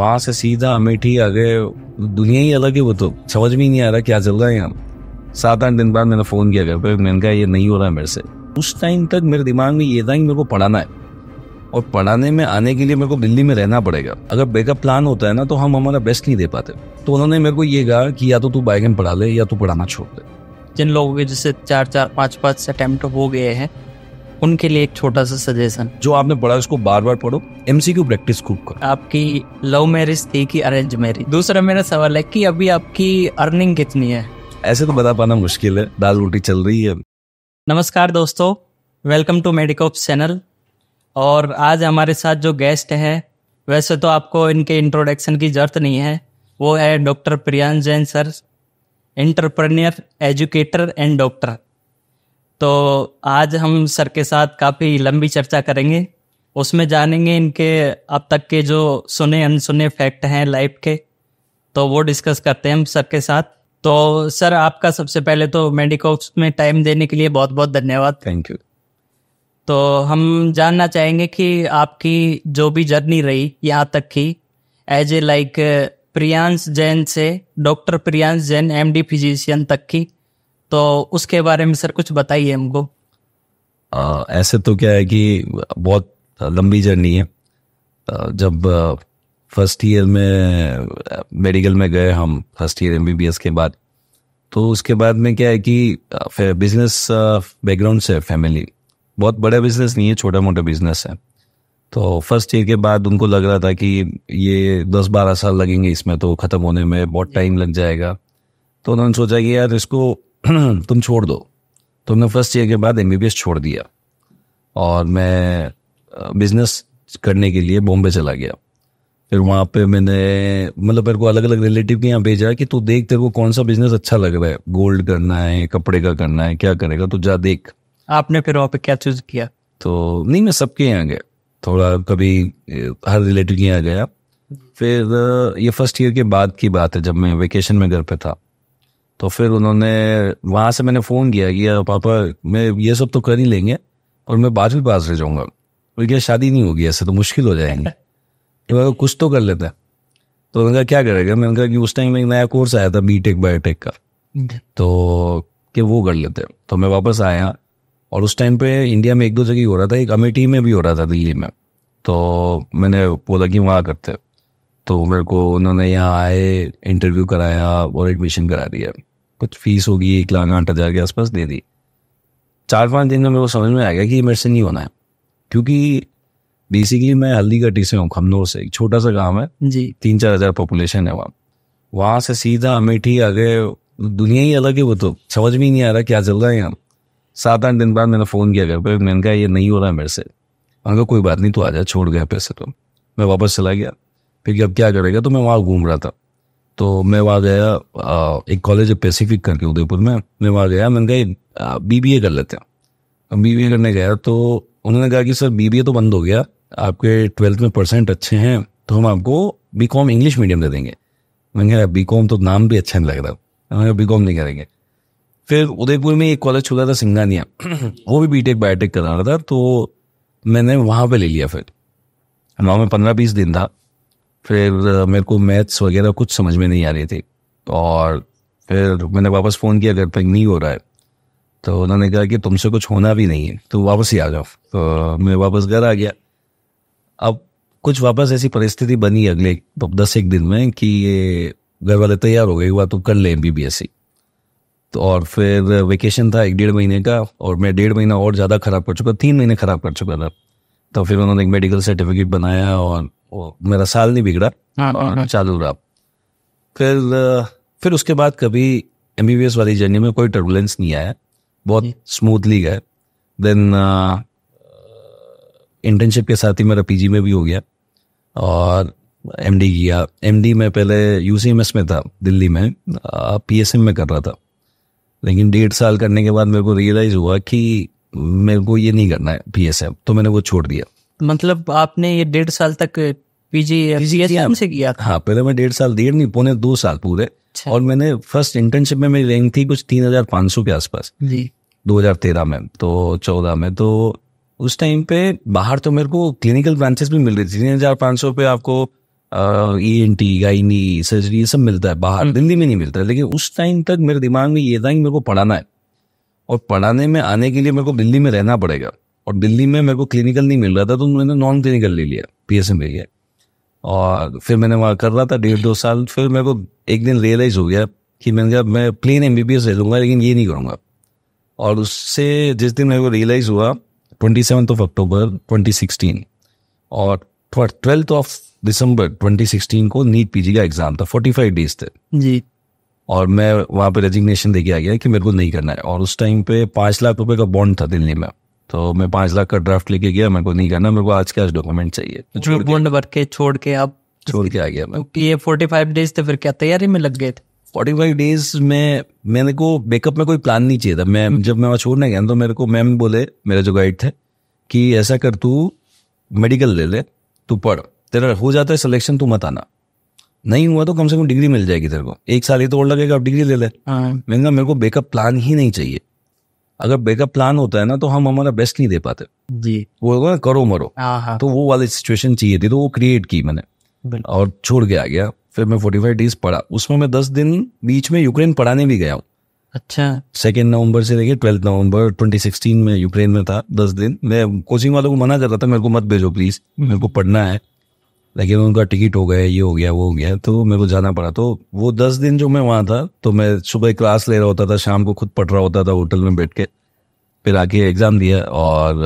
वहां से सीधा अमेठी आ गए दुनिया ही अलग है वो तो समझ में नहीं आ रहा क्या चल रहा है यहाँ सात आठ दिन बाद मैंने फ़ोन किया घर मैंने कहा ये नहीं हो रहा है मेरे से उस टाइम तक मेरे दिमाग में ये था कि मेरे को पढ़ाना है और पढ़ाने में आने के लिए मेरे को दिल्ली में रहना पड़ेगा अगर बेकअप प्लान होता है ना तो हम हमारा बेस्ट नहीं दे पाते तो उन्होंने मेरे को ये कहा कि या तो तू में पढ़ा ले या तू पढ़ाना छोड़ दे जिन लोगों के जैसे चार चार पाँच पाँच अटैम्प्ट हो गए हैं उनके लिए एक छोटा सा सजेशन जो आपने पढ़ा उसको बार बार पढ़ो एमसीक्यू प्रैक्टिस खूब करो आपकी लव मैरिज थी कि अरेंज मैरिज दूसरा मेरा सवाल है कि अभी आपकी अर्निंग कितनी है ऐसे तो बता पाना मुश्किल है दाल रोटी चल रही है नमस्कार दोस्तों वेलकम टू मेडिकॉप्स चैनल और आज हमारे साथ जो गेस्ट हैं वैसे तो आपको इनके इंट्रोडक्शन की जरूरत नहीं है वो है doctor Priyansh Jain sir entrepreneur educator and doctor तो आज हम सर के साथ काफ़ी लंबी चर्चा करेंगे उसमें जानेंगे इनके अब तक के जो सुने अनसुने फैक्ट हैं लाइफ के तो वो डिस्कस करते हैं हम सर के साथ तो सर आपका सबसे पहले तो मेडिकॉक्स में टाइम देने के लिए बहुत बहुत धन्यवाद थैंक यू तो हम जानना चाहेंगे कि आपकी जो भी जर्नी रही यहाँ तक की as a like Priyansh Jain से doctor Priyansh Jain MD physician तक की तो उसके बारे में सर कुछ बताइए हमको ऐसे तो क्या है कि बहुत लंबी जर्नी है जब फर्स्ट ईयर में मेडिकल में गए हम फर्स्ट ईयर एम के बाद तो उसके बाद में क्या है कि बिजनेस बैकग्राउंड से फैमिली बहुत बड़ा बिजनेस नहीं है छोटा मोटा बिजनेस है तो फर्स्ट ईयर के बाद उनको लग रहा था कि ये दस बारह साल लगेंगे इसमें तो ख़त्म होने में बहुत टाइम लग जाएगा तो उन्होंने सोचा कि यार इसको तुम छोड़ दो तुमने फर्स्ट ईयर के बाद एम छोड़ दिया और मैं बिजनेस करने के लिए बॉम्बे चला गया फिर वहाँ पे मैंने मतलब मेरे को अलग अलग रिलेटिव के यहाँ भेजा कि तू देख तेरे को कौन सा बिजनेस अच्छा लग रहा है गोल्ड करना है कपड़े का करना है क्या करेगा तू जा देख आपने फिर वहाँ पे क्या चूज किया तो नहीं मैं सबके यहाँ गया थोड़ा कभी हर रिलेटिव के यहाँ गया फिर ये फर्स्ट ईयर के बाद की बात है जब मैं वेकेशन में घर पे था तो फिर उन्होंने वहाँ से मैंने फ़ोन किया कि पापा मैं ये सब तो कर ही लेंगे और मैं बाद भी पास रह जाऊँगा क्योंकि शादी नहीं होगी ऐसे तो मुश्किल हो जाएंगे तो कुछ तो कर लेते हैं तो उन्होंने कहा क्या करेगा मैंने कहा कि उस टाइम एक नया कोर्स आया था बी टेक बायोटेक का तो कि वो कर लेते हैं तो मैं वापस आया और उस टाइम पे इंडिया में एक दो जगह हो रहा था एक अमेठी में भी हो रहा था दिल्ली में तो मैंने बोला कि वहाँ करते हैं तो मेरे को उन्होंने यहाँ आए इंटरव्यू कराया और एडमिशन करा दिया कुछ फीस होगी एक लाख आठ हज़ार के आसपास दे दी चार पाँच दिन में मेरे को समझ में आ गया कि मेरे से नहीं होना है क्योंकि बेसिकली मैं हल्दी घटी से हूँ खमनोर से एक छोटा सा गाँव है जी तीन चार हज़ार पॉपुलेशन है वहाँ वहाँ से सीधा अमेठी आ गए दुनिया ही अलग है वो तो समझ में नहीं आ रहा क्या चल रहा है यहाँ सात आठ दिन बाद मैंने फ़ोन किया घर पर मैंने कहा ये नहीं हो रहा है मेरे से अगर कोई बात नहीं तो आ जा छोड़ गया पैसे तो मैं वापस चला गया फिर अब क्या करेगा तो मैं वहाँ घूम रहा था तो मैं वहाँ गया एक कॉलेज है पैसिफिक करके उदयपुर में मैं वहाँ गया मैंने कहा बी बी ए कर लेते हैं बी बी ए करने गया तो उन्होंने कहा कि सर बी बी ए तो बंद हो गया आपके ट्वेल्थ में परसेंट अच्छे हैं तो हम आपको बी कॉम इंग्लिश मीडियम दे देंगे मैंने कहा बी कॉम तो नाम भी अच्छा नहीं लग रहा मैंने कहा बी कॉम नहीं करेंगे फिर उदयपुर में एक कॉलेज खुला था सिंगानिया वो भी बी टेक बायोटेक करा रहा था तो मैंने वहाँ पर ले लिया फिर वहाँ में पंद्रह बीस दिन था फिर मेरे को मैथ्स वगैरह कुछ समझ में नहीं आ रही थी और फिर मैंने वापस फ़ोन किया घर पर नहीं हो रहा है तो उन्होंने कहा कि तुमसे कुछ होना भी नहीं है तो वापस ही आ जाओ तो मैं वापस घर आ गया अब कुछ वापस ऐसी परिस्थिति बनी अगले तो दस एक दिन में कि ये घर वाले तैयार हो गए हुआ तो कर ले M B B S C तो और फिर वेकेशन था एक डेढ़ महीने का और मैं डेढ़ महीना और ज़्यादा ख़राब कर चुका तीन महीने ख़राब कर चुका था तो फिर उन्होंने एक मेडिकल सर्टिफिकेट बनाया और मेरा साल नहीं बिगड़ा हाँ, हाँ। चालू रहा फिर फिर उसके बाद कभी एम वाली जर्नी में कोई टर्बुलेंस नहीं आया बहुत स्मूथली गए देन इंटर्नशिप के साथ ही मेरा पीजी में भी हो गया और एम डी किया एम डी में पहले यू सी एम एस में था दिल्ली में पी एस एम में कर रहा था लेकिन डेढ़ साल करने के बाद मेरे को रियलाइज़ हुआ कि मेरे को ये नहीं करना है पी एस एम तो मैंने वो छोड़ दिया मतलब आपने ये डेढ़ साल तक से किया था हाँ पहले मैं डेढ़ साल डेढ़ नहीं पौने दो साल पूरे अच्छा। और मैंने फर्स्ट इंटर्नशिप में मेरी रैंक थी कुछ तीन हजार पाँच सौ के आसपास दो हजार तेरह में तो चौदह में तो उस टाइम पे बाहर तो मेरे को क्लिनिकल ब्रांचेस भी मिल रही थी तीन हजार पाँच सौ पे आपको E N T gynae surgery ये सब मिलता है बाहर हम्म। दिल्ली में नहीं मिलता है लेकिन उस टाइम तक मेरे दिमाग में ये था कि मेरे को पढ़ाना है और पढ़ाने में आने के लिए मेरे को दिल्ली में रहना पड़ेगा और दिल्ली में मेरे को क्लिनिकल नहीं मिल रहा था तो मैंने नॉन क्लिनिकल ले लिया पी एस एम ले लिया और फिर मैंने वहाँ कर रहा था डेढ़ दो साल फिर मेरे को एक दिन रियलाइज़ हो गया कि मैंने कहा मैं plain M B B S ले लूँगा लेकिन ये नहीं करूँगा और उससे जिस दिन मेरे को रियलाइज़ हुआ twenty seventh of October twenty sixteen और ट्वेल्थ ऑफ दिसंबर सिक्सटीन को नीट पी का एग्जाम था फाइव डेज थे जी और मैं वहाँ पे रेजिग्नेशन दे के आ गया कि मेरे को नहीं करना है और उस टाइम पे पाँच लाख रुपए का बॉन्ड था दिल्ली में तो मैं पांच लाख का ड्राफ्ट लेके गया मेरे को नहीं करना मेरे को आज कैश डॉक्यूमेंट चाहिए बॉन्ड तो भर के छोड़ के आप छोड़ के आ गया मैं ये फोर्टी फाइव डेज थे फिर क्या तैयारी में लग गए थे फोर्टी फाइव डेज में मैंने को बेकअप में कोई प्लान नहीं चाहिए था मैम हम्म। जब मैं वहाँ छोड़ने गया तो मेरे को मैम बोले मेरे जो गाइड थे कि ऐसा कर तू मेडिकल ले ले तू पढ़ तेरा हो जाता है सिलेक्शन तू मत आना नहीं हुआ तो कम से कम डिग्री मिल जाएगी तेरे को एक साल ही तो और लगेगा अब डिग्री ले ले हाँ। मैंने कहा मेरे को बेकअप प्लान ही नहीं चाहिए अगर बैकअप प्लान होता है ना तो हम हमारा बेस्ट नहीं दे पाते जी वो ना करो मरो हाँ, हाँ। तो वो वाली सिचुएशन चाहिए थी तो वो क्रिएट की मैंने और छोड़ के आ गया फिर मैं फोर्टी फाइव डेज पढ़ा उसमें मैं दस दिन बीच में यूक्रेन पढ़ाने भी गया हूँ अच्छा सेकेंड नवंबर से लेके ट्वेल्थ नवंबर सिक्सटीन में यूक्रेन में था दस दिन मैं कोचिंग वालों को मना कर रहा था मेरे को मत भेजो प्लीज मेरे को पढ़ना है लेकिन उनका टिकट हो गया ये हो गया वो हो गया तो मेरे को जाना पड़ा तो वो दस दिन जो मैं वहाँ था तो मैं सुबह क्लास ले रहा होता था शाम को खुद पढ़ रहा होता था होटल में बैठ के फिर आके एग्ज़ाम दिया और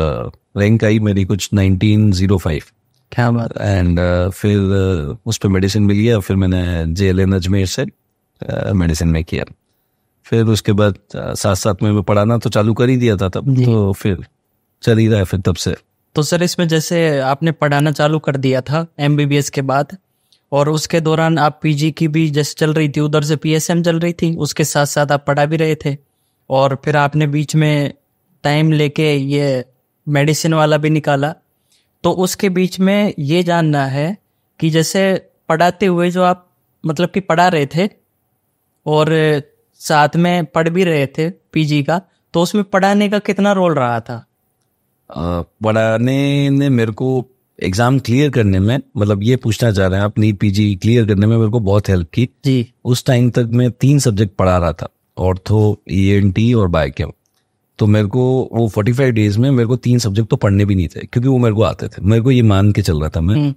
रैंक uh, आई मेरी कुछ नाइनटीन ज़ीरो फाइव क्या बात एंड uh, फिर uh, उस पर मेडिसिन भी लिया फिर मैंने जे एल एन अजमेर से मेडिसिन में किया फिर उसके बाद साथ साथ में पढ़ाना तो चालू कर ही दिया था तब तो फिर चल ही रहा है फिर तब से तो सर इसमें जैसे आपने पढ़ाना चालू कर दिया था एम के बाद और उसके दौरान आप पी की भी जैसे चल रही थी उधर से पी चल रही थी उसके साथ साथ आप पढ़ा भी रहे थे और फिर आपने बीच में टाइम लेके ये मेडिसिन वाला भी निकाला तो उसके बीच में ये जानना है कि जैसे पढ़ाते हुए जो आप मतलब कि पढ़ा रहे थे और साथ में पढ़ भी रहे थे पीजी का तो उसमें पढ़ाने का कितना रोल रहा था पढ़ाने ने मेरे को एग्जाम क्लियर करने में मतलब ये पूछना चाह रहे हैं आप नीट पीजी क्लियर करने में मेरे को बहुत हेल्प की जी उस टाइम तक मैं तीन सब्जेक्ट पढ़ा रहा था ऑर्थो ई एन टी और बायोकेम तो मेरे को वो फोर्टी फाइव डेज में मेरे को तीन सब्जेक्ट तो पढ़ने भी नहीं थे क्योंकि वो मेरे को आते थे मेरे को ये मान के चल रहा था मैं हम्म।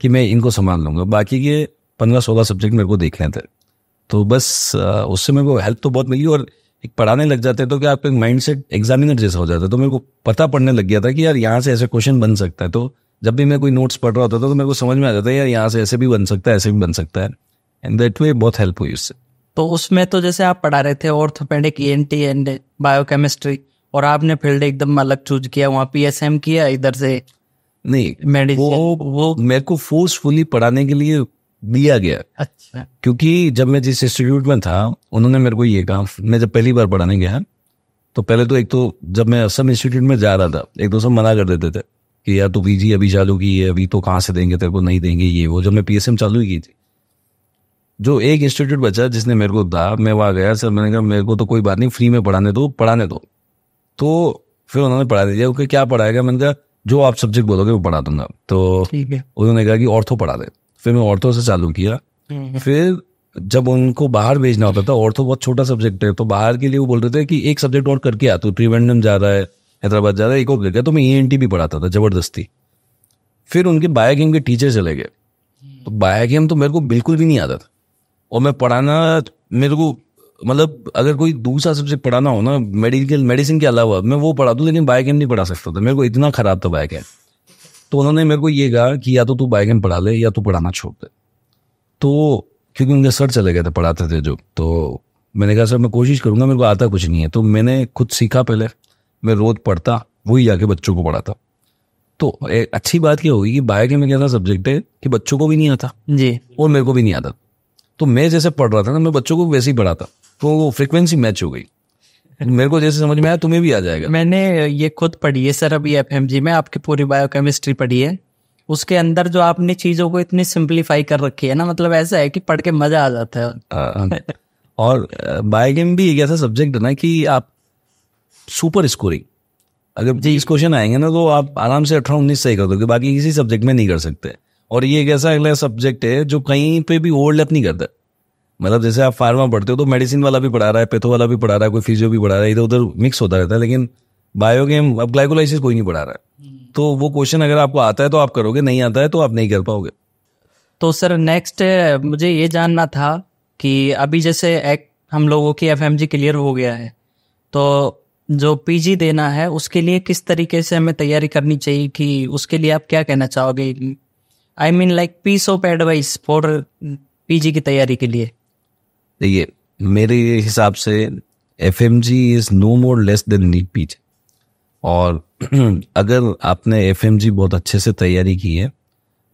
कि मैं इनको संभाल लूंगा बाकी के पंद्रह सोलह सब्जेक्ट मेरे को देखने थे तो बस उससे मेरे को हेल्प तो बहुत मिली और एक पढ़ाने लग जाते तो क्या आपका माइंड सेट एग्जामिनर जैसा हो जाता तो मेरे को पता पढ़ने लग गया था कि यार यहाँ से ऐसे क्वेश्चन बन सकता है तो जब भी मैं कोई नोट्स पढ़ रहा होता था तो मेरे को समझ में आ जाता है यार यहाँ से ऐसे भी बन सकता है ऐसे भी बन सकता है एंड दैट वे बहुत हेल्प हुई उससे तो उसमें तो जैसे आप पढ़ा रहे थे orthopaedic E N T and biochemistry और आपने फील्ड एकदम अलग चूज किया वहाँ पी एस एम किया इधर से नहीं मेडिसिन वो वो मेरे को फोर्सफुली पढ़ाने के लिए दिया गया अच्छा क्योंकि जब मैं जिस इंस्टीट्यूट में था उन्होंने मेरे को ये कहा मैं जब पहली बार पढ़ाने गया तो पहले तो एक तो जब मैं असम इंस्टीट्यूट में जा रहा था एक दो सब मना कर देते थे कि यार तू पी अभी चालू की है अभी तो कहाँ से देंगे तेरे को नहीं देंगे ये वो जब मैं पी चालू ही की थी जो एक इंस्टीट्यूट बचा जिसने मेरे को दा मैं वहाँ गया सर मैंने कहा मेरे को तो कोई बात नहीं फ्री में पढ़ाने दो पढ़ाने दो तो फिर उन्होंने पढ़ा दिया कि क्या पढ़ाएगा मैंने कहा जो आप सब्जेक्ट बोलोगे वो पढ़ा दूंगा तो उन्होंने कहा कि ऑर्थो पढ़ा दे फिर मैं औरतों से चालू किया हम्म। फिर जब उनको बाहर भेजना होता था औरतों तो बहुत छोटा सब्जेक्ट है तो बाहर के लिए वो बोल रहे थे कि एक सब्जेक्ट और करके आ तू तो त्रिवेंडम जा रहा है हैदराबाद जा रहा है एक और करके तो मैं ई भी पढ़ाता था जबरदस्ती फिर उनके बायोगेम के टीचर चले गए तो बायोगेम तो मेरे को बिल्कुल भी नहीं आता था और मैं पढ़ाना मेरे को मतलब अगर कोई दूसरा सब्जेक्ट पढ़ाना हो ना मेडिकल मेडिसिन के अलावा मैं वो पढ़ा दूँ लेकिन बायोगेम नहीं पढ़ा सकता था मेरे को इतना खराब था बायोगेम तो उन्होंने मेरे को ये कहा कि या तो तू बाइकन पढ़ा ले या तू पढ़ाना छोड़ दे तो क्योंकि उनके सर चले गए थे पढ़ाते थे जो तो मैंने कहा सर मैं कोशिश करूँगा मेरे को आता कुछ नहीं है तो मैंने खुद सीखा पहले मैं रोज़ पढ़ता वही जाके बच्चों को पढ़ाता तो एक अच्छी बात क्या होगी कि बायोकेम में कैसा सब्जेक्ट है कि बच्चों को भी नहीं आता जी और मेरे को भी नहीं आता तो मैं जैसे पढ़ रहा था ना मैं बच्चों को वैसे ही पढ़ाता तो वो फ्रिक्वेंसी मैच हो गई मेरे को जैसे समझ में आया तुम्हें भी आ जाएगा मैंने ये खुद पढ़ी है सर अभी एफ में आपकी पूरी बायोकेमिस्ट्री पढ़ी है उसके अंदर जो आपने चीजों को इतनी सिंप्लीफाई कर रखी है ना मतलब ऐसा है कि पढ़ के मजा आ जाता है और बायोकेम भी एक ऐसा सब्जेक्ट है ना कि आप सुपर स्कोरिंग अगर जी इस क्वेश्चन आएंगे ना तो आप आराम से अठारह उन्नीस सही कर दोगे बाकी किसी सब्जेक्ट में नहीं कर सकते और ये एक ऐसा अगला सब्जेक्ट है जो कहीं पे भी ओवरलैप नहीं करता मतलब जैसे आप फार्मा पढ़ते हो तो मेडिसिन वाला भी पढ़ा रहा है पेथो वाला भी पढ़ा रहा है कोई फिजियो भी पढ़ा रहा है इधर उधर मिक्स होता रहता है लेकिन बायोगेम अब ग्लाइकोलाइसिस कोई नहीं पढ़ा रहा है हम्म। तो वो क्वेश्चन अगर आपको आता है तो आप करोगे नहीं आता है तो आप नहीं कर पाओगे तो सर नेक्स्ट मुझे ये जानना था कि अभी जैसे एक हम लोगों की एफ क्लियर हो गया है तो जो पीजी देना है उसके लिए किस तरीके से हमें तैयारी करनी चाहिए कि उसके लिए आप क्या कहना चाहोगे I mean like piece of advice for PG की तैयारी के लिए देखिए मेरे हिसाब से F M G is no more less than NEET PG और अगर आपने एफ एम जी बहुत अच्छे से तैयारी की है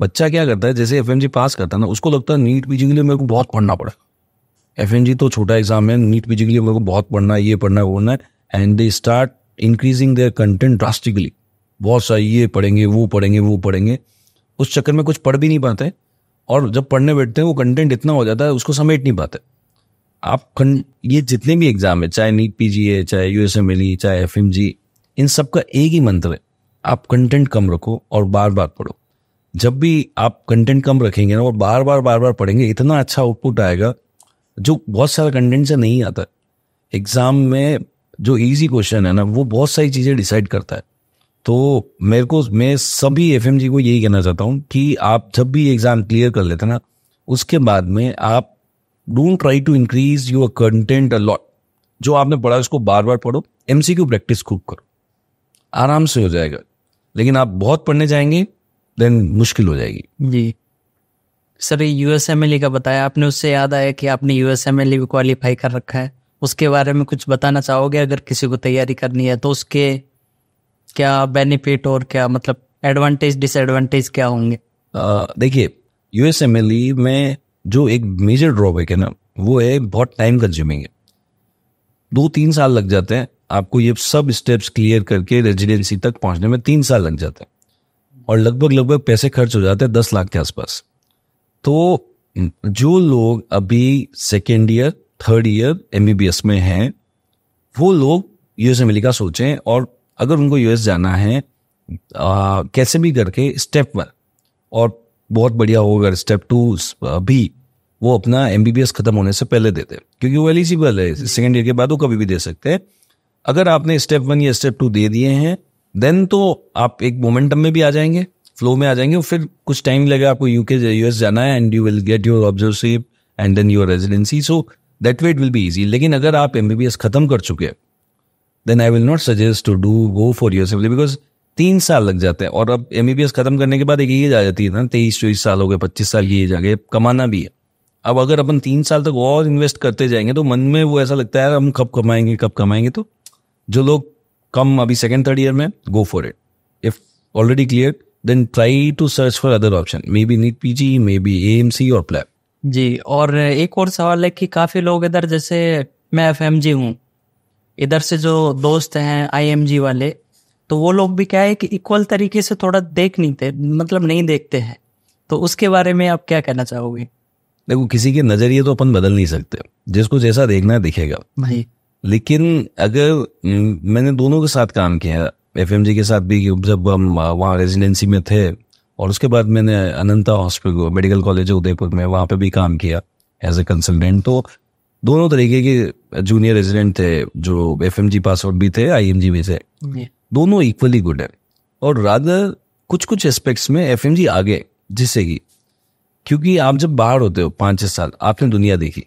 बच्चा क्या करता है जैसे एफ एम जी पास करता है ना उसको लगता है नीट पीजी के लिए मेरे को बहुत पढ़ना पड़ेगा एफ एम जी तो छोटा एग्जाम है नीट पीजी के लिए मेरे को बहुत पढ़ना है ये पढ़ना है वो पढ़ना है and they start increasing their content drastically बहुत सा ये पढ़ेंगे वो पढ़ेंगे वो पढ़ेंगे उस चक्कर में कुछ पढ़ भी नहीं पाते और जब पढ़ने बैठते हैं वो कंटेंट इतना हो जाता है उसको समेट नहीं पाते आप खंड ये जितने भी एग्जाम है चाहे नीट पीजीए चाहे यूएसएमएलई e, चाहे एफ इन सब का एक ही मंत्र है आप कंटेंट कम रखो और बार बार पढ़ो जब भी आप कंटेंट कम रखेंगे ना और बार बार बार बार पढ़ेंगे इतना अच्छा आउटपुट आएगा जो बहुत सारा कंटेंट से नहीं आता एग्ज़ाम में जो इजी क्वेश्चन है ना वो बहुत सारी चीज़ें डिसाइड करता है तो मेरे को मैं सभी एफ को यही कहना चाहता हूँ कि आप जब भी एग्ज़ाम क्लियर कर लेते ना उसके बाद में आप don't try to increase your content a lot जो आपने पढ़ा उसको बार बार पढ़ो एम प्रैक्टिस खूब करो आराम से हो जाएगा लेकिन आप बहुत पढ़ने जाएंगे देन मुश्किल हो जाएगी जी सर ये U S M L E का बताया आपने उससे याद आया कि आपने U S M L E भी क्वालिफाई कर रखा है उसके बारे में कुछ बताना चाहोगे अगर किसी को तैयारी करनी है तो उसके क्या बेनिफिट और क्या मतलब एडवांटेज डिसएडवांटेज क्या होंगे देखिए यूएसएमएलई e में जो एक मेजर ड्रॉबैक है ना वो है बहुत टाइम कंज्यूमिंग है दो तीन साल लग जाते हैं आपको ये सब स्टेप्स क्लियर करके रेजिडेंसी तक पहुंचने में तीन साल लग जाते हैं और लगभग लगभग पैसे खर्च हो जाते हैं दस लाख के आसपास तो जो लोग अभी second year third year M में हैं वो लोग यूएस अमेरिका सोचें और अगर उनको यूएस जाना है आ, कैसे भी करके स्टेप वन और बहुत बढ़िया होगा अगर स्टेप टू भी वो अपना एम खत्म होने से पहले देते क्योंकि वो एलिजिबल है सेकेंड ईयर के बाद वो कभी भी दे सकते हैं अगर आपने स्टेप वन या स्टेप टू दे दिए हैं देन तो आप एक मोमेंटम में भी आ जाएंगे फ्लो में आ जाएंगे और फिर कुछ टाइम लगेगा आपको यूके यूएस जाना है and you will get your observership and then your residency so that way it will be easy लेकिन अगर आप एम खत्म कर चुके हैं then I will not suggest to do go for your simply because तीन साल लग जाते हैं और अब एम खत्म करने के बाद एक एज आ जाती है ना तेईस चौबीस साल हो गए पच्चीस साल की एज आ कमाना भी है अब अगर अपन तीन साल तक और इन्वेस्ट करते जाएंगे तो मन में वो ऐसा लगता है हम कब कमाएंगे कब कमाएंगे तो जो लोग कम अभी सेकेंड थर्ड ईयर में go for it if already clear then try to search for other option maybe NEET P G maybe M C और प्लैप जी और एक और सवाल है कि काफी लोग इधर जैसे मैं एफ एम जी हूँ इधर से जो दोस्त हैं आई एम जी वाले तो वो लोग भी क्या है कि इक्वल तरीके से थोड़ा देख नहीं थे मतलब नहीं देखते हैं तो उसके बारे में आप क्या कहना चाहोगे देखो किसी के नजरिए तो अपन बदल नहीं सकते जिसको जैसा देखना है दिखेगा भाई लेकिन अगर हम्म, मैंने दोनों के साथ काम किया एफ के साथ भी जब हम वहाँ रेजिडेंसी में थे और उसके बाद मैंने Ananta hospital medical college Udaipur में वहाँ पे भी काम किया एज ए कंसल्टेंट तो दोनों तरीके के जूनियर रेजिडेंट थे जो F M G pass out भी थे आई एम जी भी थे दोनों इक्वली गुड है और रादर कुछ कुछ एस्पेक्ट्स में एफ आगे जिससे कि क्योंकि आप जब बाहर होते हो पाँच छः साल आपने दुनिया देखी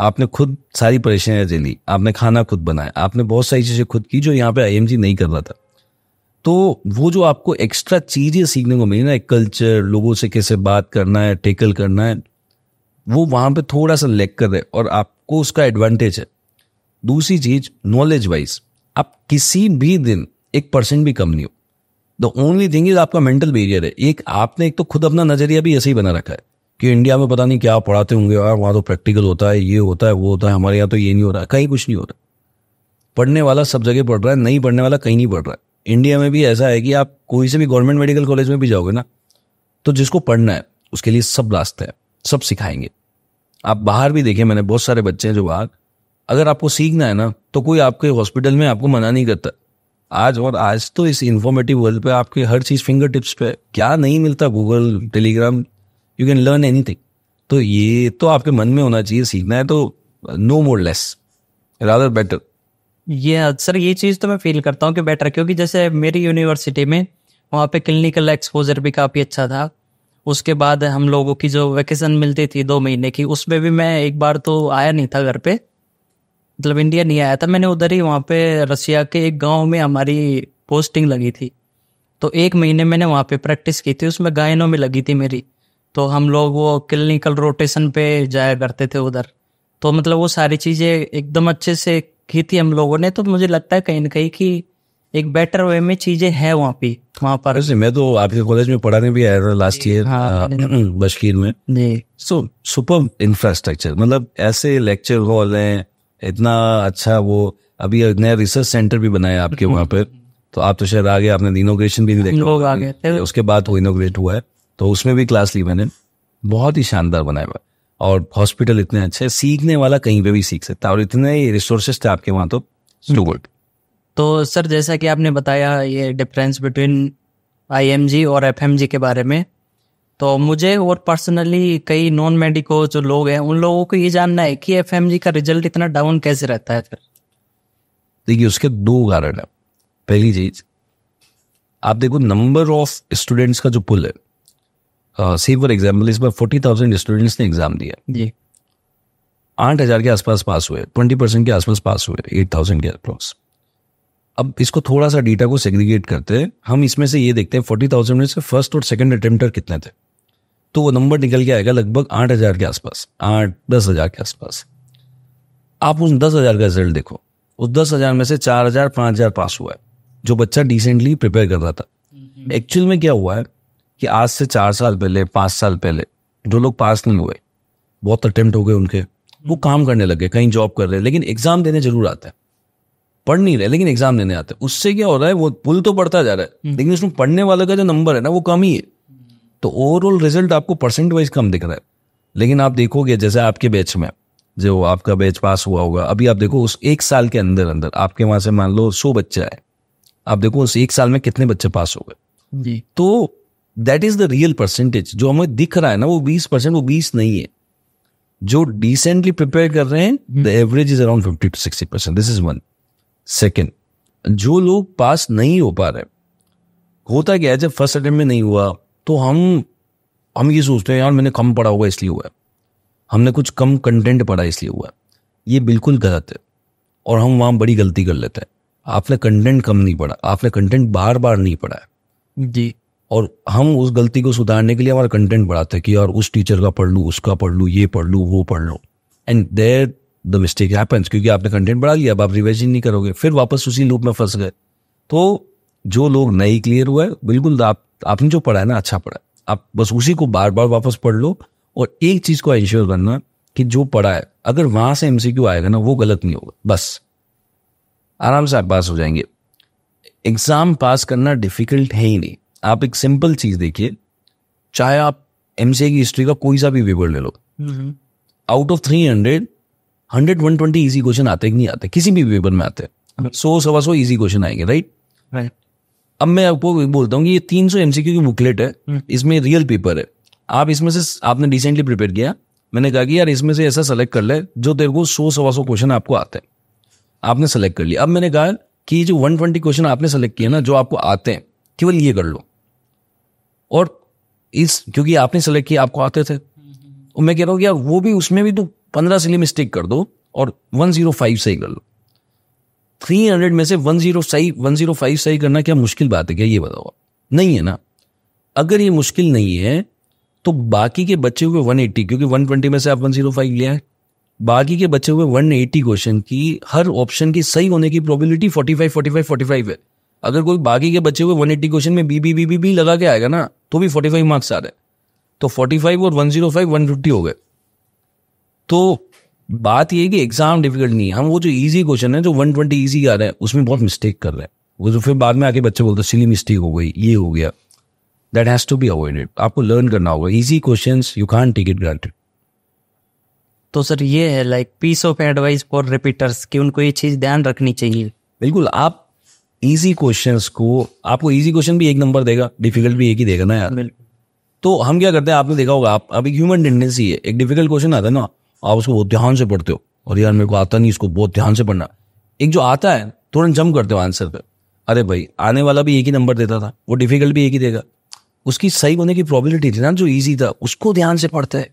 आपने खुद सारी परेशानियाँ झेली आपने खाना खुद बनाया आपने बहुत सारी चीज़ें खुद की जो यहाँ पे आई नहीं कर रहा था तो वो जो आपको एक्स्ट्रा चीज़ें सीखने को मिली ना एक कल्चर लोगों से कैसे बात करना है टेकल करना है वो वहाँ पे थोड़ा सा लेक कर रहे और आपको उसका एडवांटेज है दूसरी चीज़ नॉलेज वाइज आप किसी भी दिन एक परसेंट भी कम नहीं हो द ओनली थिंग इज आपका मेंटल बेरियर है एक आपने एक तो खुद अपना नजरिया भी ऐसे ही बना रखा है कि इंडिया में पता नहीं क्या पढ़ाते होंगे यार वहाँ तो प्रैक्टिकल होता है ये होता है वो होता है हमारे यहाँ तो ये नहीं हो रहा कहीं कुछ नहीं हो रहा पढ़ने वाला सब जगह पढ़ रहा है नहीं पढ़ने वाला कहीं नहीं पढ़ रहा है इंडिया में भी ऐसा है कि आप कोई से भी गवर्नमेंट मेडिकल कॉलेज में भी जाओगे ना तो जिसको पढ़ना है उसके लिए सब रास्ते हैं सब सिखाएंगे आप बाहर भी देखें मैंने बहुत सारे बच्चे हैं जो बाहर अगर आपको सीखना है ना तो कोई आपके हॉस्पिटल में आपको मना नहीं करता आज और आज तो इस इन्फॉर्मेटिव वर्ल्ड पे आपके हर चीज़ फिंगर टिप्स पे क्या नहीं मिलता Google Telegram you can learn anything तो ये तो आपके मन में होना चाहिए सीखना है तो no more less rather better ये सर ये चीज़ तो मैं फील करता हूँ कि बेटर क्योंकि जैसे मेरी यूनिवर्सिटी में वहाँ पे क्लिनिकल एक्सपोजर भी काफ़ी अच्छा था उसके बाद हम लोगों की जो वैकेशन मिलती थी दो महीने की उसमें भी मैं एक बार तो आया नहीं था घर पे मतलब इंडिया नहीं आया था मैंने उधर ही वहाँ पे रसिया के एक गांव में हमारी पोस्टिंग लगी थी तो एक महीने मैंने वहाँ पे प्रैक्टिस की थी उसमें गायनों में लगी थी मेरी तो हम लोग वो क्लिनिकल रोटेशन पे जाया करते थे उधर तो मतलब वो सारी चीज़ें एकदम अच्छे से की थी हम लोगों ने तो मुझे लगता है कहीं ना कहीं कि एक बेटर वे में चीजें हैं वहाँ पे वहाँ पर मैं तो आपके कॉलेज में पढ़ाने भी आया था लास्ट ईयर हाँ, बशकीर में सो सुपर इंफ्रास्ट्रक्चर मतलब ऐसे लेक्चर हॉल हैं इतना अच्छा वो अभी नया रिसर्च सेंटर भी बनाया आपके वहाँ पे तो आप तो शायद आ गए आपने इनोग्रेशन भी नहीं देखा लोग आ गए उसके बाद वो इनोग्रेट हुआ है तो उसमें भी क्लास ली मैंने बहुत ही शानदार बनाया हुआ और हॉस्पिटल इतने अच्छे सीखने वाला कहीं पे भी सीख सकता है और इतने ही रिसोर्सेज थे आपके वहाँ तो गुड तो सर जैसा कि आपने बताया ये डिफरेंस बिटवीन आई और एफ के बारे में तो मुझे और पर्सनली कई नॉन मेडिको जो लोग हैं उन लोगों को ये जानना है कि एफ का रिजल्ट इतना डाउन कैसे रहता है फिर देखिए उसके दो कारण है पहली चीज आप देखो नंबर ऑफ स्टूडेंट्स का जो पुल है से फॉर एग्जाम्पल इस बार फोर्टी थाउजेंड स्टूडेंट्स ने एग्जाम दिया जी आठ हजार के आसपास पास हुए ट्वेंटी परसेंट के आसपास पास हुए एट थाउजेंड के अप्रॉक्स अब इसको थोड़ा सा डेटा को सेग्रीगेट करते हैं हम इसमें से ये देखते हैं फोर्टी थाउजेंड में से फर्स्ट और सेकेंड अटेम्प्टर कितने थे तो वो नंबर निकल के आएगा लगभग आठ हजार के आसपास आठ दस हजार के आसपास आप उस दस हजार का रिजल्ट देखो उस दस हजार में से चार हजार पांच हजार पास हुआ है जो बच्चा डिसेंटली प्रिपेयर कर रहा था एक्चुअल हम्म। में क्या हुआ है कि आज से चार साल पहले पांच साल पहले जो लोग पास नहीं हुए बहुत अटेम्प्ट हो गए उनके वो हम्म। काम करने लगे कहीं जॉब कर रहे हैं लेकिन एग्जाम देने जरूर आते हैं पढ़ नहीं रहे लेकिन एग्जाम देने आते हैं उससे क्या हो रहा है वो पुल तो पढ़ता जा रहा है हम्म। लेकिन उसमें पढ़ने वाले का जो नंबर है ना वो कम ही है तो ओवरऑल रिजल्ट आपको परसेंट वाइज कम दिख रहा है लेकिन आप देखोगे जैसे आपके बैच में जो आपका बैच पास हुआ होगा अभी आप देखो उस एक साल के अंदर अंदर आपके वहां से मान लो सौ बच्चा है आप देखो उस एक साल में कितने बच्चे पास हो गए तो that is the real percentage जो हमें दिख रहा है ना वो बीस परसेंट वो बीस नहीं है जो डिसेंटली प्रिपेयर कर रहे हैं the average is around fifty to sixty percent this is one second जो लोग पास नहीं हो पा रहे होता क्या है जब फर्स्ट अटेम्प्ट में नहीं हुआ तो हम हम ये सोचते हैं यार मैंने कम पढ़ा हुआ इसलिए हुआ है हमने कुछ कम कंटेंट पढ़ा इसलिए हुआ है ये बिल्कुल गलत है और हम वहाँ बड़ी गलती कर लेते हैं आपने कंटेंट कम नहीं पढ़ा आपने कंटेंट बार बार नहीं पढ़ा है जी और हम उस गलती को सुधारने के लिए हमारा कंटेंट बढ़ाते हैं कि यार उस टीचर का पढ़ लूँ उसका पढ़ लूँ ये पढ़ लूँ वो पढ़ लूँ and there the mistake happens क्योंकि आपने कंटेंट बढ़ा लिया अब आप रिवाइजिंग नहीं करोगे फिर वापस उसी लूप में फंस गए तो जो लोग नहीं क्लियर हुआ है बिल्कुल आप तो आपने जो पढ़ा है ना अच्छा पढ़ा आप बस उसी को बार बार वापस पढ़ लो और एक चीज को इंश्योर करना कि जो पढ़ा है अगर वहां से एमसीक्यू आएगा ना वो गलत नहीं होगा बस आराम से आप पास हो जाएंगे एग्जाम पास करना डिफिकल्ट है ही नहीं आप एक सिंपल चीज देखिए चाहे आप एमसीए की हिस्ट्री का कोई सा भी पेपर ले लो out of three hundred hundred one twenty easy question आते कि नहीं आते किसी भी पेपर में आते सौ सवा सौ ईजी क्वेश्चन आएंगे राइट राइट अब मैं आपको बोलता हूँ कि ये तीन सौ एमसीक्यू की बुकलेट है हम्म। इसमें रियल पेपर है आप इसमें से आपने रिसेंटली प्रिपेयर किया मैंने कहा कि यार इसमें से ऐसा सेलेक्ट कर ले जो तेरे को सौ सवा सौ क्वेश्चन आपको आते हैं आपने सेलेक्ट कर लिया अब मैंने कहा कि जो वन ट्वेंटी क्वेश्चन आपने सेलेक्ट किया ना जो आपको आते हैं केवल ये कर लो और इस क्योंकि आपने सेलेक्ट किया आपको आते थे हम्म। और मैं कह रहा हूँ यार वो भी उसमें भी तो पंद्रह से लिए मिस्टेक कर दो और वन जीरो फाइव से ही कर लो थ्री हंड्रेड में से वन जीरो सही वन जीरो फाइव सही करना क्या मुश्किल बात है क्या ये बताओ नहीं है ना अगर ये मुश्किल नहीं है तो बाकी के बच्चे हुए वन एट्टी क्योंकि वन ट्वेंटी में से आप वन जीरो फाइव लिया है बाकी के बच्चे हुए वन एट्टी क्वेश्चन की हर ऑप्शन की सही होने की probability forty five forty five forty five है अगर कोई बाकी के बच्चे हुए वन एट्टी क्वेश्चन में B B B B B लगा के आएगा ना तो भी फोर्टी फाइव मार्क्स आ रहे तो फोर्टी फाइव और one zero five one fifty हो गए तो बात ये कि एग्जाम डिफिकल्ट नहीं है हम वो जो ईजी क्वेश्चन है जो वन ट्वेंटी ईजी आ रहे हैं उसमें बहुत मिस्टेक कर रहे हैं वो जो फिर बाद में आके बच्चे बोलते सिली मिस्टेक हो गई ये हो गया that has to be avoided आपको लर्न करना होगा easy question you can take it granted तो सर ये है like piece of advice for repeaters कि उनको ये चीज़ ध्यान रखनी चाहिए बिल्कुल आप इजी क्वेश्चंस को आपको इजी क्वेश्चन भी एक नंबर देगा डिफिकल्ट भी एक ही देगा ना यार तो हम क्या करते हैं आपने देखा होगा आप अभी ह्यूमन टेंडेंसी है एक डिफिकल्ट क्वेश्चन आता है ना आप उसको बहुत ध्यान से पढ़ते हो और यार मेरे को आता नहीं इसको बहुत ध्यान से पढ़ना एक जो आता है तुरंत जम करते हो आंसर पर अरे भाई आने वाला भी एक ही नंबर देता था वो डिफिकल्ट भी एक ही देगा उसकी सही होने की प्रॉबिलिटी थी ना जो ईजी था उसको ध्यान से पढ़ते हैं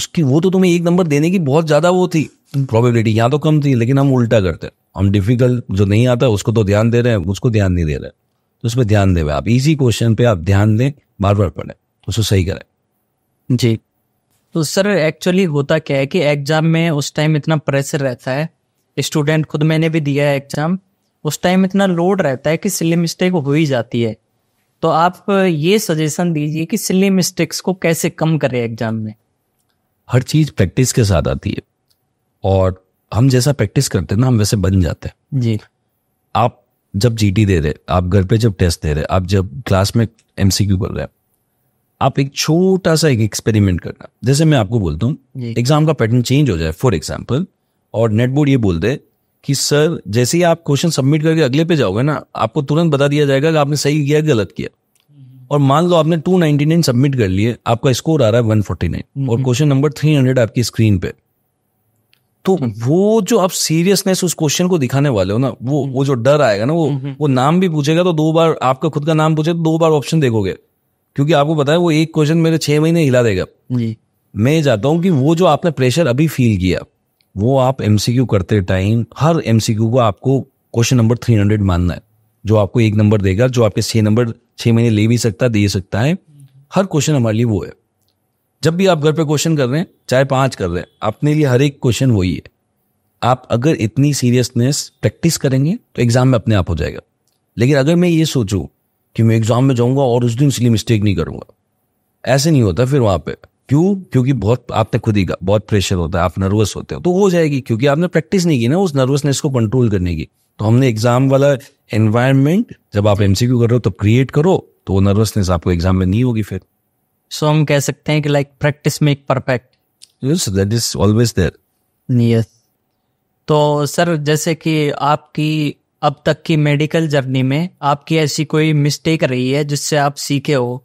उसकी वो तो तुम्हें एक नंबर देने की बहुत ज़्यादा वो थी प्रॉबिलिटी यहाँ तो कम थी लेकिन हम उल्टा करते हैं हम डिफिकल्ट जो नहीं आता उसको तो ध्यान दे रहे हैं उसको ध्यान नहीं दे रहे तो उस पर ध्यान दे आप इजी क्वेश्चन पे आप ध्यान दें बार बार पढ़ें उसको सही करें जी तो सर एक्चुअली होता क्या है कि एग्ज़ाम में उस टाइम इतना प्रेशर रहता है स्टूडेंट खुद मैंने भी दिया है एग्ज़ाम उस टाइम इतना लोड रहता है कि सिली मिस्टेक हो ही जाती है तो आप ये सजेशन दीजिए कि सिली मिस्टेक्स को कैसे कम करें एग्ज़ाम में हर चीज़ प्रैक्टिस के साथ आती है और हम जैसा प्रैक्टिस करते हैं ना हम वैसे बन जाते हैं जी आप जब जीटी दे रहे आप घर पे जब टेस्ट दे रहे आप जब क्लास में एमसीक्यू कर रहे हैं आप एक छोटा सा एक एक्सपेरिमेंट करना जैसे मैं आपको बोलता हूँ एग्जाम का पैटर्न चेंज हो जाए फॉर एग्जाम्पल और नेटबोर्ड ये बोल दे कि सर जैसे ही आप क्वेश्चन सबमिट करके अगले पे जाओगे ना आपको तुरंत बता दिया जाएगा कि आपने सही किया गलत किया हम्म। और मान लो आपने 299 सबमिट कर लिए आपका स्कोर आ रहा है 149 और क्वेश्चन नंबर 300 आपकी स्क्रीन पे तो हम्म। वो जो आप सीरियसनेस उस क्वेश्चन को दिखाने वाले हो ना वो हम्म। वो जो डर आएगा ना वो वो नाम भी पूछेगा तो दो बार आपका खुद का नाम पूछेगा तो दो बार ऑप्शन देखोगे क्योंकि आपको पता है वो एक क्वेश्चन मेरे छः महीने हिला देगा जी मैं चाहता हूँ कि वो जो आपने प्रेशर अभी फील किया वो आप एम करते टाइम हर एम को आपको क्वेश्चन नंबर थ्री हंड्रेड मानना है जो आपको एक नंबर देगा जो आपके छः नंबर छः महीने ले भी सकता है दे सकता है हर क्वेश्चन हमारे लिए वो है जब भी आप घर पे क्वेश्चन कर रहे हैं चाहे पाँच कर रहे हैं अपने लिए हर एक क्वेश्चन वही है आप अगर इतनी सीरियसनेस प्रैक्टिस करेंगे तो एग्जाम में अपने आप हो जाएगा लेकिन अगर मैं ये सोचूं कि मैं एग्जाम में जाऊंगा और उस दिन इसलिए मिस्टेक नहीं करूंगा ऐसे नहीं होता फिर वहां पे क्यों क्योंकि बहुत आपने खुद ही बहुत प्रेशर होता है आप नर्वस होते हो तो हो जाएगी क्योंकि आपने प्रैक्टिस नहीं की ना उस नर्वसनेस को कंट्रोल करने की तो हमने एग्जाम वाला एनवायरमेंट जब आप एमसीक्यू कर रहे हो तब क्रिएट करो तो वो नर्वसनेस आपको एग्जाम में नहीं होगी फिर सो हम कह सकते हैं कि like practice make perfect yes that is always there yes तो सर जैसे कि आपकी अब तक की मेडिकल जर्नी में आपकी ऐसी कोई मिस्टेक रही है जिससे आप सीखे हो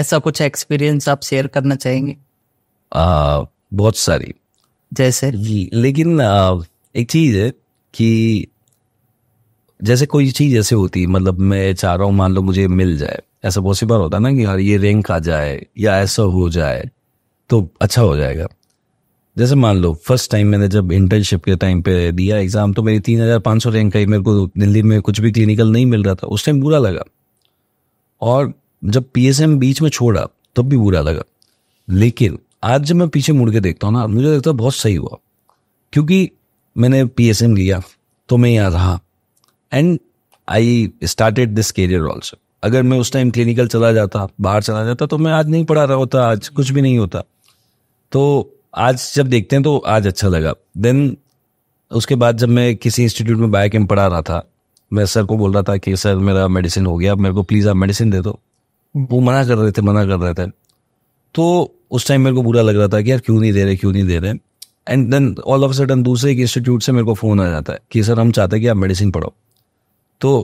ऐसा कुछ एक्सपीरियंस आप शेयर करना चाहेंगे आ, बहुत सारी जैसे लेकिन आ, एक चीज है कि जैसे कोई चीज ऐसे होती मतलब मैं चाह रहा हूँ मान लो मुझे मिल जाए ऐसा पॉसिबल होता ना कि यार हाँ, ये रैंक आ जाए या ऐसा हो जाए तो अच्छा हो जाएगा जैसे मान लो फर्स्ट टाइम मैंने जब इंटर्नशिप के टाइम पे दिया एग्जाम तो मेरी तीन हजार पाँच सौ रैंक आई मेरे को दिल्ली में कुछ भी क्लिनिकल नहीं मिल रहा था उस टाइम बुरा लगा और जब पी बीच में छोड़ा तब भी बुरा लगा लेकिन आज जब मैं पीछे मुड़ के देखता हूँ ना मुझे लगता है बहुत सही हुआ क्योंकि मैंने पी लिया तो मैं यहाँ रहा and I started this career also अगर मैं उस टाइम क्लिनिकल चला जाता बाहर चला जाता तो मैं आज नहीं पढ़ा रहा होता आज कुछ भी नहीं होता तो आज जब देखते हैं तो आज अच्छा लगा देन उसके बाद जब मैं किसी इंस्टीट्यूट में बायो केम पढ़ा रहा था मैं सर को बोल रहा था कि सर मेरा मेडिसिन हो गया मेरे को प्लीज़ आप मेडिसिन दे दो वो मना कर रहे थे मना कर रहे थे तो उस टाइम मेरे को बुरा लग रहा था कि यार क्यों नहीं दे रहे क्यों नहीं दे रहे and then all of sudden दूसरे एक इंस्टीट्यूट से मेरे को फ़ोन आ जाता है कि सर हम चाहते हैं कि आप मेडिसिन पढ़ो तो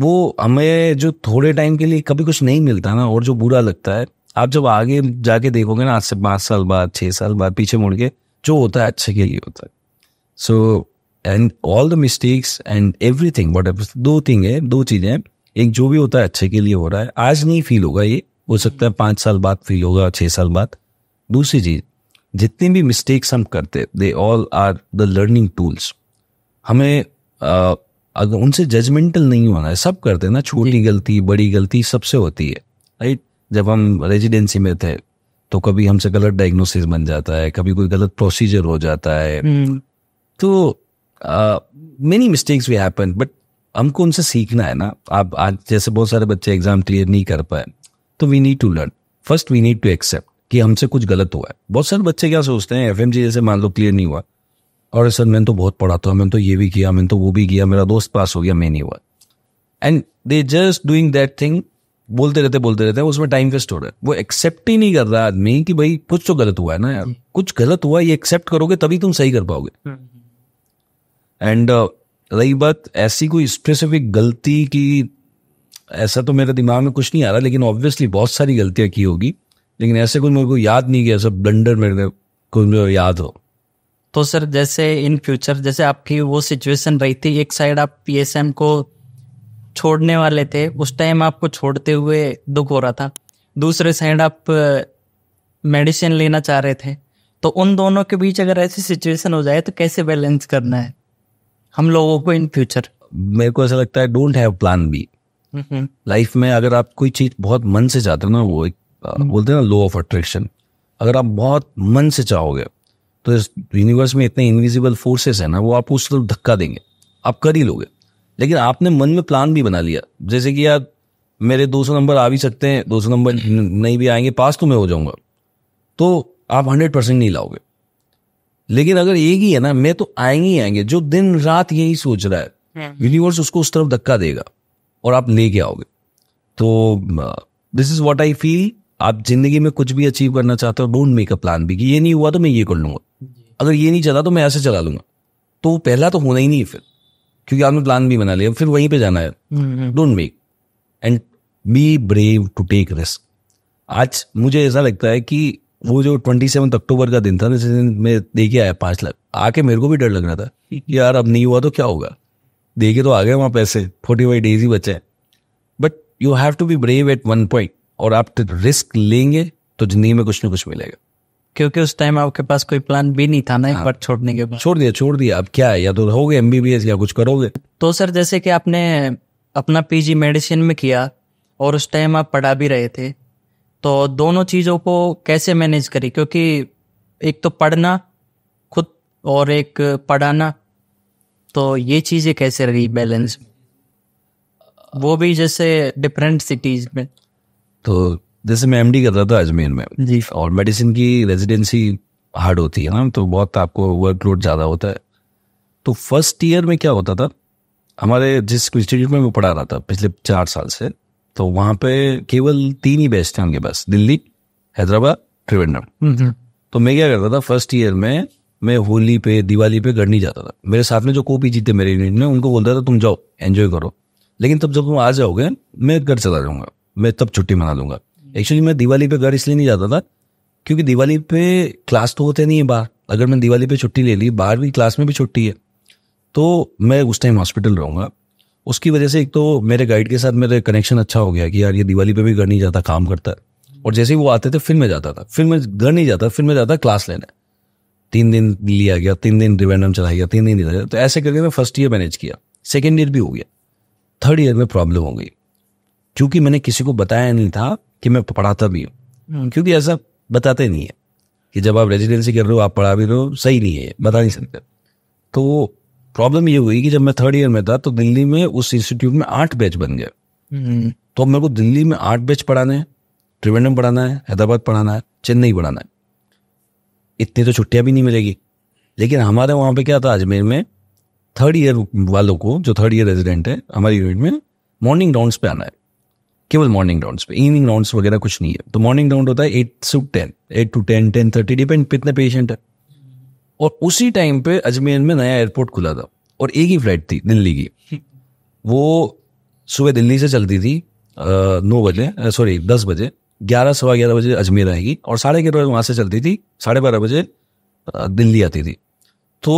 वो हमें जो थोड़े टाइम के लिए कभी कुछ नहीं मिलता ना और जो बुरा लगता है आप जब आगे जाके देखोगे ना आज से पाँच साल बाद छः साल बाद पीछे मुड़ के जो होता है अच्छे के लिए होता है so and all the mistakes and everything whatever two thing है दो चीज़ें हैं एक जो भी होता है अच्छे के लिए हो रहा है आज नहीं फील होगा ये हो सकता है पाँच साल बाद फील होगा छः साल बाद दूसरी चीज़ जितनी भी मिस्टेक्स हम करते they all are the learning tools हमें अगर उनसे जजमेंटल नहीं होना है सब करते हैं ना छोटी गलती बड़ी गलती सबसे होती है राइट जब हम रेजिडेंसी में थे तो कभी हमसे गलत डायग्नोसिस बन जाता है कभी कोई गलत प्रोसीजर हो जाता है हम्म। तो मेनी मिस्टेक्स भी हैपन बट हमको उनसे सीखना है ना आप आज जैसे बहुत सारे बच्चे एग्जाम क्लियर नहीं कर पाए तो we need to learn first we need to accept कि हमसे कुछ गलत हुआ है बहुत सारे बच्चे क्या सोचते हैं एफ जैसे मान लो क्लियर नहीं हुआ और सर मैंने तो बहुत पढ़ा था मैंने तो ये भी किया मैंने तो वो भी किया मेरा दोस्त पास हो गया मैं नहीं हुआ and they just doing that thing बोलते रहते बोलते रहते हैं उसमें टाइम वेस्ट हो रहा है वो एक्सेप्ट ही नहीं कर रहा आदमी कि भाई कुछ तो गलत हुआ है ना यार कुछ गलत हुआ ये एक्सेप्ट करोगे तभी तुम सही कर पाओगे एंड हम्म, हम्म। uh, रही बात ऐसी कोई स्पेसिफिक गलती की ऐसा तो मेरे दिमाग में कुछ नहीं आ रहा लेकिन ऑब्वियसली बहुत सारी गलतियां की होगी लेकिन ऐसे कुछ मेरे को याद नहीं कि ऐसा ब्लंडर मेरे को मेरे याद हो तो सर जैसे इन फ्यूचर जैसे आपकी वो सिचुएशन रही थी एक साइड आप पीएसएम को छोड़ने वाले थे उस टाइम आपको छोड़ते हुए दुख हो रहा था दूसरे साइड आप मेडिसिन लेना चाह रहे थे तो उन दोनों के बीच अगर ऐसी सिचुएशन हो जाए तो कैसे बैलेंस करना है हम लोगों को इन फ्यूचर मेरे को ऐसा लगता है don't have plan B life में अगर आप कोई चीज बहुत मन से चाहते हो ना वो एक हम्म। बोलते हैं ना लो ऑफ अट्रैक्शन अगर आप बहुत मन से चाहोगे तो इस यूनिवर्स में इतने इनविजिबल फोर्सेस है ना वो आप उस तरफ धक्का देंगे आप कर ही लोगे लेकिन आपने मन में प्लान भी बना लिया जैसे कि यार मेरे 200 नंबर आ भी सकते हैं 200 नंबर नहीं भी आएंगे पास तो मैं हो जाऊंगा तो आप 100 परसेंट नहीं लाओगे लेकिन अगर एक ही है ना मैं तो आएंगे ही आएंगे जो दिन रात यही सोच रहा है यूनिवर्स हम्म। उसको उस तरफ धक्का देगा और आप लेके आओगे तो this is what I feel आप जिंदगी में कुछ भी अचीव करना चाहते हो डोंट मेक अ प्लान भी कि ये नहीं हुआ तो मैं ये कर लूंगा अगर ये नहीं चला तो मैं ऐसे चला लूंगा तो पहला तो होना ही नहीं फिर क्योंकि आपने प्लान भी बना लिया फिर वहीं पे जाना है don't make and be brave to take risk आज मुझे ऐसा लगता है कि वो जो ट्वेंटी सेवन अक्टूबर का दिन था ना जिस दिन मैं देखे आया पांच लाख आके मेरे को भी डर लग रहा था कि यार अब नहीं हुआ तो क्या होगा देखे तो आ गए वहाँ पैसे फोर्टी फाइव डेज ही बचे but you have to be brave at one point और आप रिस्क तो लेंगे तो जिंदगी में कुछ ना कुछ मिलेगा क्योंकि उस टाइम आपके पास कोई प्लान भी नहीं था ना हाँ, पर छोड़ने के बाद छोड़ दिया छोड़ दिया अब क्या है या तो हो गए एमबीबीएस या कुछ करोगे तो सर जैसे कि आपने अपना पीजी मेडिसिन में किया और उस टाइम आप पढ़ा भी रहे थे तो दोनों चीज़ों को कैसे मैनेज करी क्योंकि एक तो पढ़ना खुद और एक पढ़ाना तो ये चीज़ें कैसे रही बैलेंस वो भी जैसे डिफरेंट सिटीज में तो जैसे मैं एमडी करता था अजमेर में जी और मेडिसिन की रेजिडेंसी हार्ड होती है ना तो बहुत आपको वर्कलोड ज़्यादा होता है तो फर्स्ट ईयर में क्या होता था हमारे जिस इंस्टीट्यूट में मैं पढ़ा रहा था पिछले चार साल से तो वहाँ पे केवल तीन ही बेस्ट थे उनके पास दिल्ली हैदराबाद त्रिवेंडम तो मैं क्या करता था फर्स्ट ईयर में मैं होली पे दिवाली पे गढ़नी जाता था मेरे साथ में जो कॉपी जीते मेरे यूनिट में उनको बोलता था तुम जाओ एंजॉय करो लेकिन तब जब तुम आ जाओगे मैं घर चला जाऊंगा मैं तब छुट्टी मना लूंगा एक्चुअली मैं दिवाली पे घर इसलिए नहीं जाता था क्योंकि दिवाली पे क्लास तो होते नहीं है बाहर अगर मैं दिवाली पे छुट्टी ले ली बाहर भी क्लास में भी छुट्टी है तो मैं उस टाइम हॉस्पिटल रहूँगा उसकी वजह से एक तो मेरे गाइड के साथ मेरा कनेक्शन अच्छा हो गया कि यार ये दिवाली पे भी घर नहीं जाता काम करता है और जैसे ही वो आते थे फिर मैं जाता था फिर मैं घर नहीं जाता फिर मैं जाता क्लास लेने तीन दिन लिया गया तीन दिन रिवेंडम चला गया तीन दिन लिया गया तो ऐसे करके मैं फर्स्ट ईयर मैनेज किया सेकेंड ईयर भी हो गया थर्ड ईयर में प्रॉब्लम हो गई क्योंकि मैंने किसी को बताया नहीं था कि मैं पढ़ाता भी हूँ हम्म। क्योंकि ऐसा बताते नहीं है कि जब आप रेजिडेंसी कर रहे हो आप पढ़ा भी रहे हो सही नहीं है बता नहीं सकते तो प्रॉब्लम ये हुई कि जब मैं थर्ड ईयर में था तो दिल्ली में उस इंस्टीट्यूट में आठ बैच बन गए हम्म। तो अब मेरे को दिल्ली में आठ बैच पढ़ाने हैं त्रिवेंडम पढ़ाना है हैदराबाद पढ़ाना है चेन्नई पढ़ाना है इतनी तो छुट्टियां भी नहीं मिलेगी लेकिन हमारे वहाँ पे क्या था अजमेर में थर्ड ईयर वालों को जो थर्ड ईयर रेजिडेंट है हमारी यूनिट में मॉर्निंग राउंड्स पे आना है केवल मॉर्निंग राउंड्स पे इवनिंग राउंड्स वगैरह कुछ नहीं है तो मॉर्निंग राउंड होता है eight to ten eight to ten ten thirty depend कितने पेशेंट है और उसी टाइम पे अजमेर में नया एयरपोर्ट खुला था और एक ही फ्लाइट थी दिल्ली की वो सुबह दिल्ली से चलती थी नौ बजे सॉरी दस बजे ग्यारह सवा ग्यारह बजे अजमेर आएगी और साढ़े ग्यारह बजे वहाँ से चलती थी साढ़े बारह बजे दिल्ली आती थी तो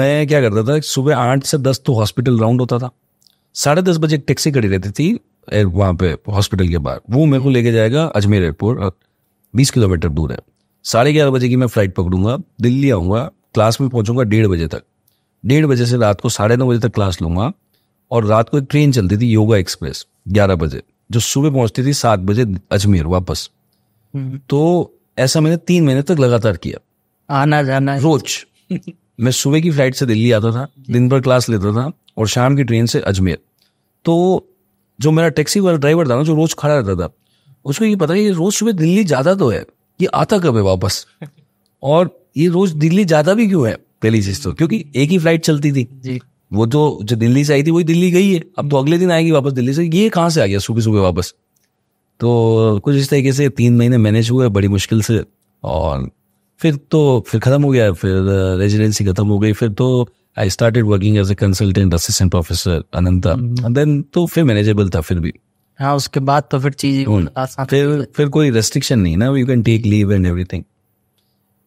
मैं क्या करता था सुबह आठ से दस तो हॉस्पिटल राउंड होता था साढ़े दस बजे एक टैक्सी खड़ी रहती थी वहाँ पे हॉस्पिटल के बाहर वो मेरे को लेके जाएगा अजमेर एयरपोर्ट बीस किलोमीटर दूर है साढ़े ग्यारह बजे की मैं फ्लाइट पकड़ूंगा दिल्ली आऊँगा क्लास में पहुँचूंगा डेढ़ बजे तक डेढ़ बजे से रात को साढ़े नौ बजे तक क्लास लूँगा और रात को एक ट्रेन चलती थी योगा एक्सप्रेस ग्यारह बजे जो सुबह पहुँचती थी सात बजे अजमेर वापस हम्म। तो ऐसा मैंने तीन महीने तक लगातार किया आना जाना रोज मैं सुबह की फ्लाइट से दिल्ली आता था दिन भर क्लास लेता था और शाम की ट्रेन से अजमेर तो जो मेरा टैक्सी वाला ड्राइवर था ना जो रोज खड़ा रहता था उसको ये पता है ये रोज सुबह दिल्ली जाता तो है ये आता कब है वापस और ये रोज दिल्ली जाता भी क्यों है पहली चीज तो क्योंकि एक ही फ्लाइट चलती थी जी वो तो जो दिल्ली से आई थी वही दिल्ली गई है अब तो अगले दिन आएगी वापस दिल्ली से ये कहाँ से आ गया सुबह सुबह वापस तो कुछ इस तरीके से तीन महीने मैनेज हुए बड़ी मुश्किल से और फिर तो फिर ख़त्म हो गया फिर रेजिडेंसी ख़त्म हो गई फिर तो I start working as a consultant assistant professor Ananta then तो फिर मैनेजेबल था फिर भी हाँ उसके बाद तो फिर चीज hmm. फिर फिर कोई रेस्ट्रिक्शन नहीं ना you can take leave and everything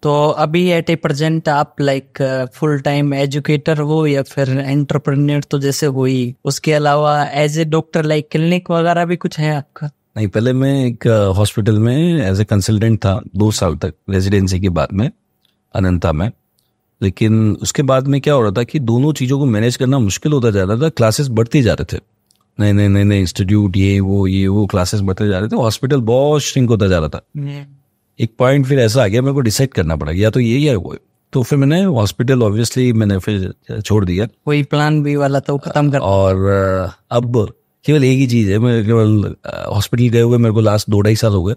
तो अभी एट ए प्रेजेंट आप लाइक फुल टाइम एजुकेटर हो या फिर एंटरप्रेन्योर तो जैसे हुई उसके अलावा as a doctor like clinic वगैरह भी कुछ है आपका नहीं पहले मैं एक हॉस्पिटल uh, में एज ए कंसल्टेंट था दो साल तक रेजिडेंसी के बाद में अनंता में लेकिन उसके बाद में क्या हो रहा था कि दोनों चीज़ों को मैनेज करना मुश्किल होता जा रहा था क्लासेस बढ़ते जा रहे थे नए नए नए नए इंस्टीट्यूट ये वो ये वो क्लासेस बढ़ते जा रहे थे हॉस्पिटल बहुत श्रिंक होता जा रहा था हम्म। एक पॉइंट फिर ऐसा आ गया मेरे को डिसाइड करना पड़ा या तो ये या वो तो फिर मैंने हॉस्पिटल ऑब्वियसली मैंने फिर छोड़ दिया कोई प्लान भी वाला तो खत्म कर और अब केवल एक ही चीज़ है मैं केवल हॉस्पिटल गए हुए मेरे को लास्ट दो ढाई साल हो गए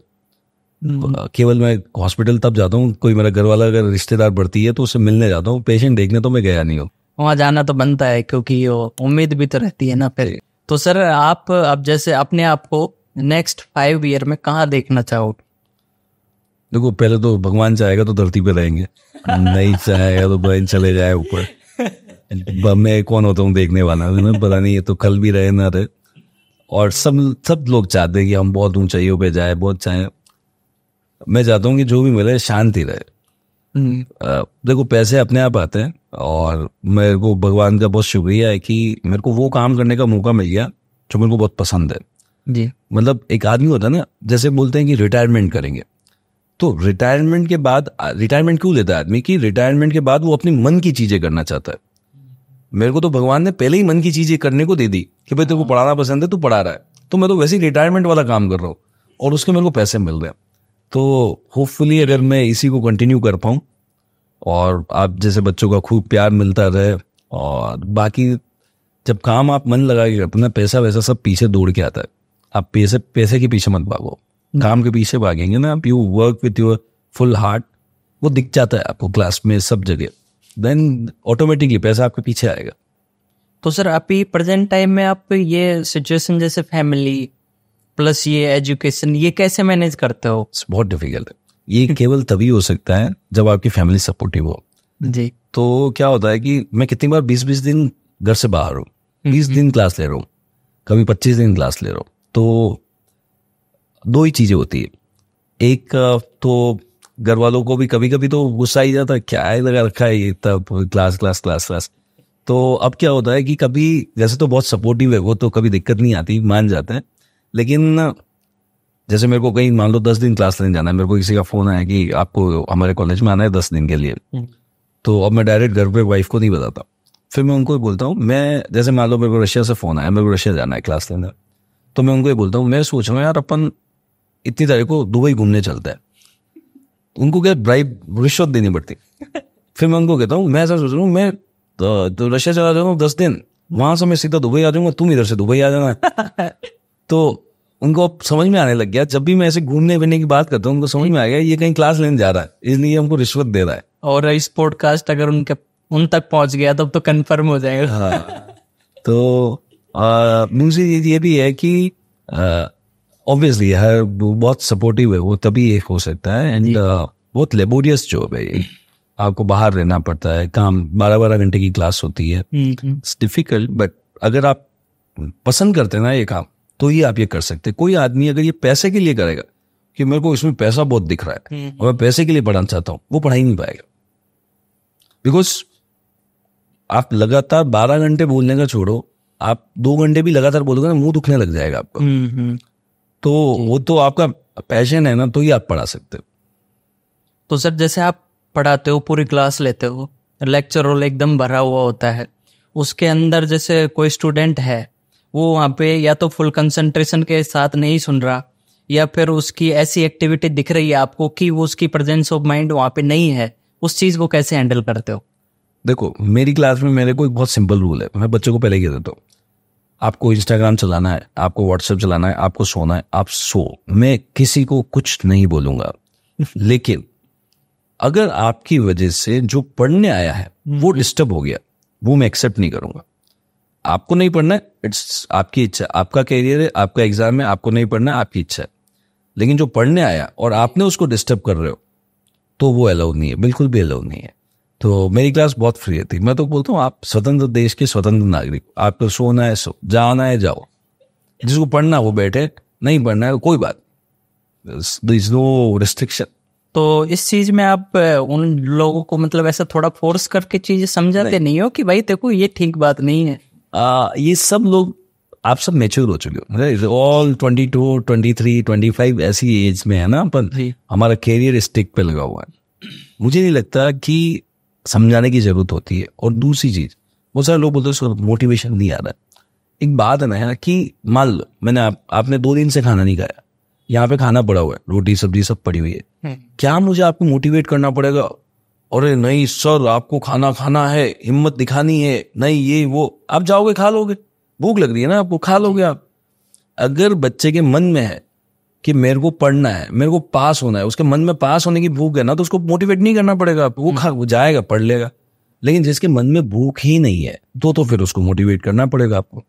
हम्म। केवल मैं हॉस्पिटल तब जाता हूँ कोई मेरा घर वाला अगर रिश्तेदार बढ़ती है तो उसे मिलने जाता हूँ पेशेंट देखने तो मैं गया नहीं हूँ वहाँ जाना तो बनता है क्योंकि उम्मीद भी तो रहती है ना फिर तो सर आप अब जैसे अपने आप को नेक्स्ट फाइव ईयर में कहाँ देखना चाहोगे देखो पहले तो भगवान चाहेगा तो धरती पे रहेंगे नहीं चाहेगा तो बहन चले जाए ऊपर मैं कौन होता हूँ देखने वाला पता नहीं ये तो कल भी रहे ना रहे और सब सब लोग चाहते हैं कि हम बहुत ऊंचाइयों पे जाए बहुत चाहे मैं चाहता हूँ कि जो भी मिले शांति रहे हम्म। देखो पैसे अपने आप आते हैं और मेरे को भगवान का बहुत शुक्रिया है कि मेरे को वो काम करने का मौका मिल गया जो मेरे को बहुत पसंद है जी मतलब एक आदमी होता है ना जैसे बोलते हैं कि रिटायरमेंट करेंगे तो रिटायरमेंट के बाद रिटायरमेंट क्यों लेता है आदमी कि रिटायरमेंट के बाद वो अपने मन की चीजें करना चाहता है मेरे को तो भगवान ने पहले ही मन की चीजें करने को दे दी कि भाई तेरे को हाँ। पढ़ाना पसंद है तू पढ़ा रहा है तो मैं तो वैसे ही रिटायरमेंट वाला काम कर रहा हूँ और उसके मेरे को पैसे मिल रहे हैं तो होपफुली अगर मैं इसी को कंटिन्यू कर पाऊँ और आप जैसे बच्चों का खूब प्यार मिलता रहे और बाकी जब काम आप मन लगा के करते ना पैसा वैसा सब पीछे दौड़ के आता है आप पैसे पैसे के पीछे मत भागो हम्म। काम के पीछे भागेंगे ना आप you work with your full heart वो दिख जाता है आपको क्लास में सब जगह देन ऑटोमेटिकली पैसा आपके पीछे आएगा तो सर आप प्रेजेंट टाइम में आप ये सिचुएशन जैसे फैमिली प्लस ये एजुकेशन ये कैसे मैनेज करते हो बहुत डिफिकल्ट ये केवल तभी हो सकता है जब आपकी फैमिली सपोर्टिव हो जी तो क्या होता है कि मैं कितनी बार बीस बीस दिन घर से बाहर हूँ हम्म, बीस हम्म। दिन क्लास ले रहा हूँ कभी पच्चीस दिन क्लास ले रहा हूँ तो दो ही चीज़ें होती है एक तो घर वालों को भी कभी कभी तो गुस्सा ही जाता है क्या है लगा रखा है ये तब क्लास क्लास क्लास क्लास तो अब क्या होता है कि कभी जैसे तो बहुत सपोर्टिव है वो तो कभी दिक्कत नहीं आती मान जाते हैं लेकिन जैसे मेरे को कहीं मान लो दस दिन क्लास लेने जाना है मेरे को किसी का फोन आया कि आपको हमारे कॉलेज में आना है दस दिन के लिए हम्म। तो अब मैं डायरेक्ट घर पे वाइफ को नहीं बताता फिर मैं उनको बोलता हूँ मैं जैसे मान लो मेरे को रशिया से फ़ोन आया मेरे को रशिया जाना है क्लास लेने तो मैं उनको ये बोलता हूँ मैं सोच रहा हूँ यार अपन इतनी तारीख को दुबई घूमने चलता है उनको क्या ब्राइब रिश्वत देनी पड़ती फिर मैं उनको कहता हूँ मैं ऐसा सोच रहा हूँ मैं तो रशिया तो चला जाऊँगा दस दिन वहाँ से मैं सीधा दुबई आ जाऊँगा तुम इधर से दुबई आ जाना तो उनको समझ में आने लग गया जब भी मैं ऐसे घूमने फिरने की बात करता हूँ उनको समझ में आ गया ये कहीं क्लास लेने जा रहा है इसलिए हमको रिश्वत दे रहा है और इस पॉडकास्ट अगर उनके उन तक पहुंच गया तब तो कंफर्म हो जाएगा हाँ तो मुझे ये भी है कि ऑब्वियसली हर बहुत सपोर्टिव है वो तभी एक हो सकता है एंड बहुत लेबोरियस जॉब है ये आपको बाहर रहना पड़ता है काम बारह बारह घंटे की क्लास होती है इट्स डिफिकल्ट बट अगर आप पसंद करते हैं ना ये काम तो ये आप ये कर सकते कोई आदमी अगर ये पैसे के लिए करेगा कि मेरे को इसमें पैसा बहुत दिख रहा है हम्म, हम्म। और मैं पैसे के लिए पढ़ाना चाहता हूँ वो पढ़ा ही नहीं पाएगा बिकॉज आप लगातार बारह घंटे बोलने का छोड़ो आप दो घंटे भी लगातार बोलोगे ना मुंह दुखने लग जाएगा आपका हम्म, तो वो तो आपका पैशन है ना तो ही आप पढ़ा सकते हो तो सर जैसे आप पढ़ाते हो पूरी क्लास लेते हो लेक्चर रोल एकदम भरा हुआ होता है उसके अंदर जैसे कोई स्टूडेंट है वो वहाँ पे या तो फुल कंसंट्रेशन के साथ नहीं सुन रहा या फिर उसकी ऐसी एक्टिविटी दिख रही है आपको कि वो उसकी प्रेजेंस ऑफ माइंड वहाँ पे नहीं है उस चीज़ को कैसे हैंडल करते हो देखो मेरी क्लास में मेरे को एक बहुत सिंपल रूल है मैं बच्चों को पहले कह देता हूँ आपको इंस्टाग्राम चलाना है आपको व्हाट्सएप चलाना है आपको सोना है आप सो मैं किसी को कुछ नहीं बोलूँगा लेकिन अगर आपकी वजह से जो पढ़ने आया है वो डिस्टर्ब हम्म। हो गया वो मैं एक्सेप्ट नहीं करूँगा आपको नहीं पढ़ना है इट्स आपकी इच्छा आपका कैरियर है आपका एग्जाम है आपको नहीं पढ़ना है आपकी इच्छा है लेकिन जो पढ़ने आया और आपने उसको डिस्टर्ब कर रहे हो तो वो अलाउ नहीं है बिल्कुल भी अलाउ नहीं है तो मेरी क्लास बहुत फ्री थी मैं तो बोलता हूँ आप स्वतंत्र देश के स्वतंत्र नागरिक आपको सोना है सो जाना है जाओ जिसको पढ़ना वो बैठे नहीं पढ़ना है कोई बात इज नो रिस्ट्रिक्शन तो इस चीज में आप उन लोगों को मतलब ऐसा थोड़ा फोर्स करके चीजें समझाते नहीं।, नहीं हो कि भाई देखो ये ठीक बात नहीं है ये सब लोग आप सब मेच्योर हो चुके हो all twenty two twenty three twenty five ऐसी एज में है ना अपन हमारा कैरियर स्टिक पे लगा हुआ है मुझे नहीं लगता कि समझाने की जरूरत होती है और दूसरी चीज बहुत सारे लोग बोलते हैं मोटिवेशन नहीं आ रहा है एक बात है ना कि मान लो मैंने आप, आपने दो दिन से खाना नहीं खाया यहाँ पे खाना पड़ा हुआ है रोटी सब्जी सब पड़ी हुई है हम्म। क्या मुझे आपको मोटिवेट करना पड़ेगा अरे नहीं सर आपको खाना खाना है हिम्मत दिखानी है नहीं ये वो आप जाओगे खा लोगे भूख लग रही है ना आपको खा लोगे आप अगर बच्चे के मन में है कि मेरे को पढ़ना है मेरे को पास होना है उसके मन में पास होने की भूख है ना तो उसको मोटिवेट नहीं करना पड़ेगा आपको वो हम्म। खा वो जाएगा पढ़ लेगा लेकिन जिसके मन में भूख ही नहीं है तो तो फिर उसको मोटिवेट करना पड़ेगा आपको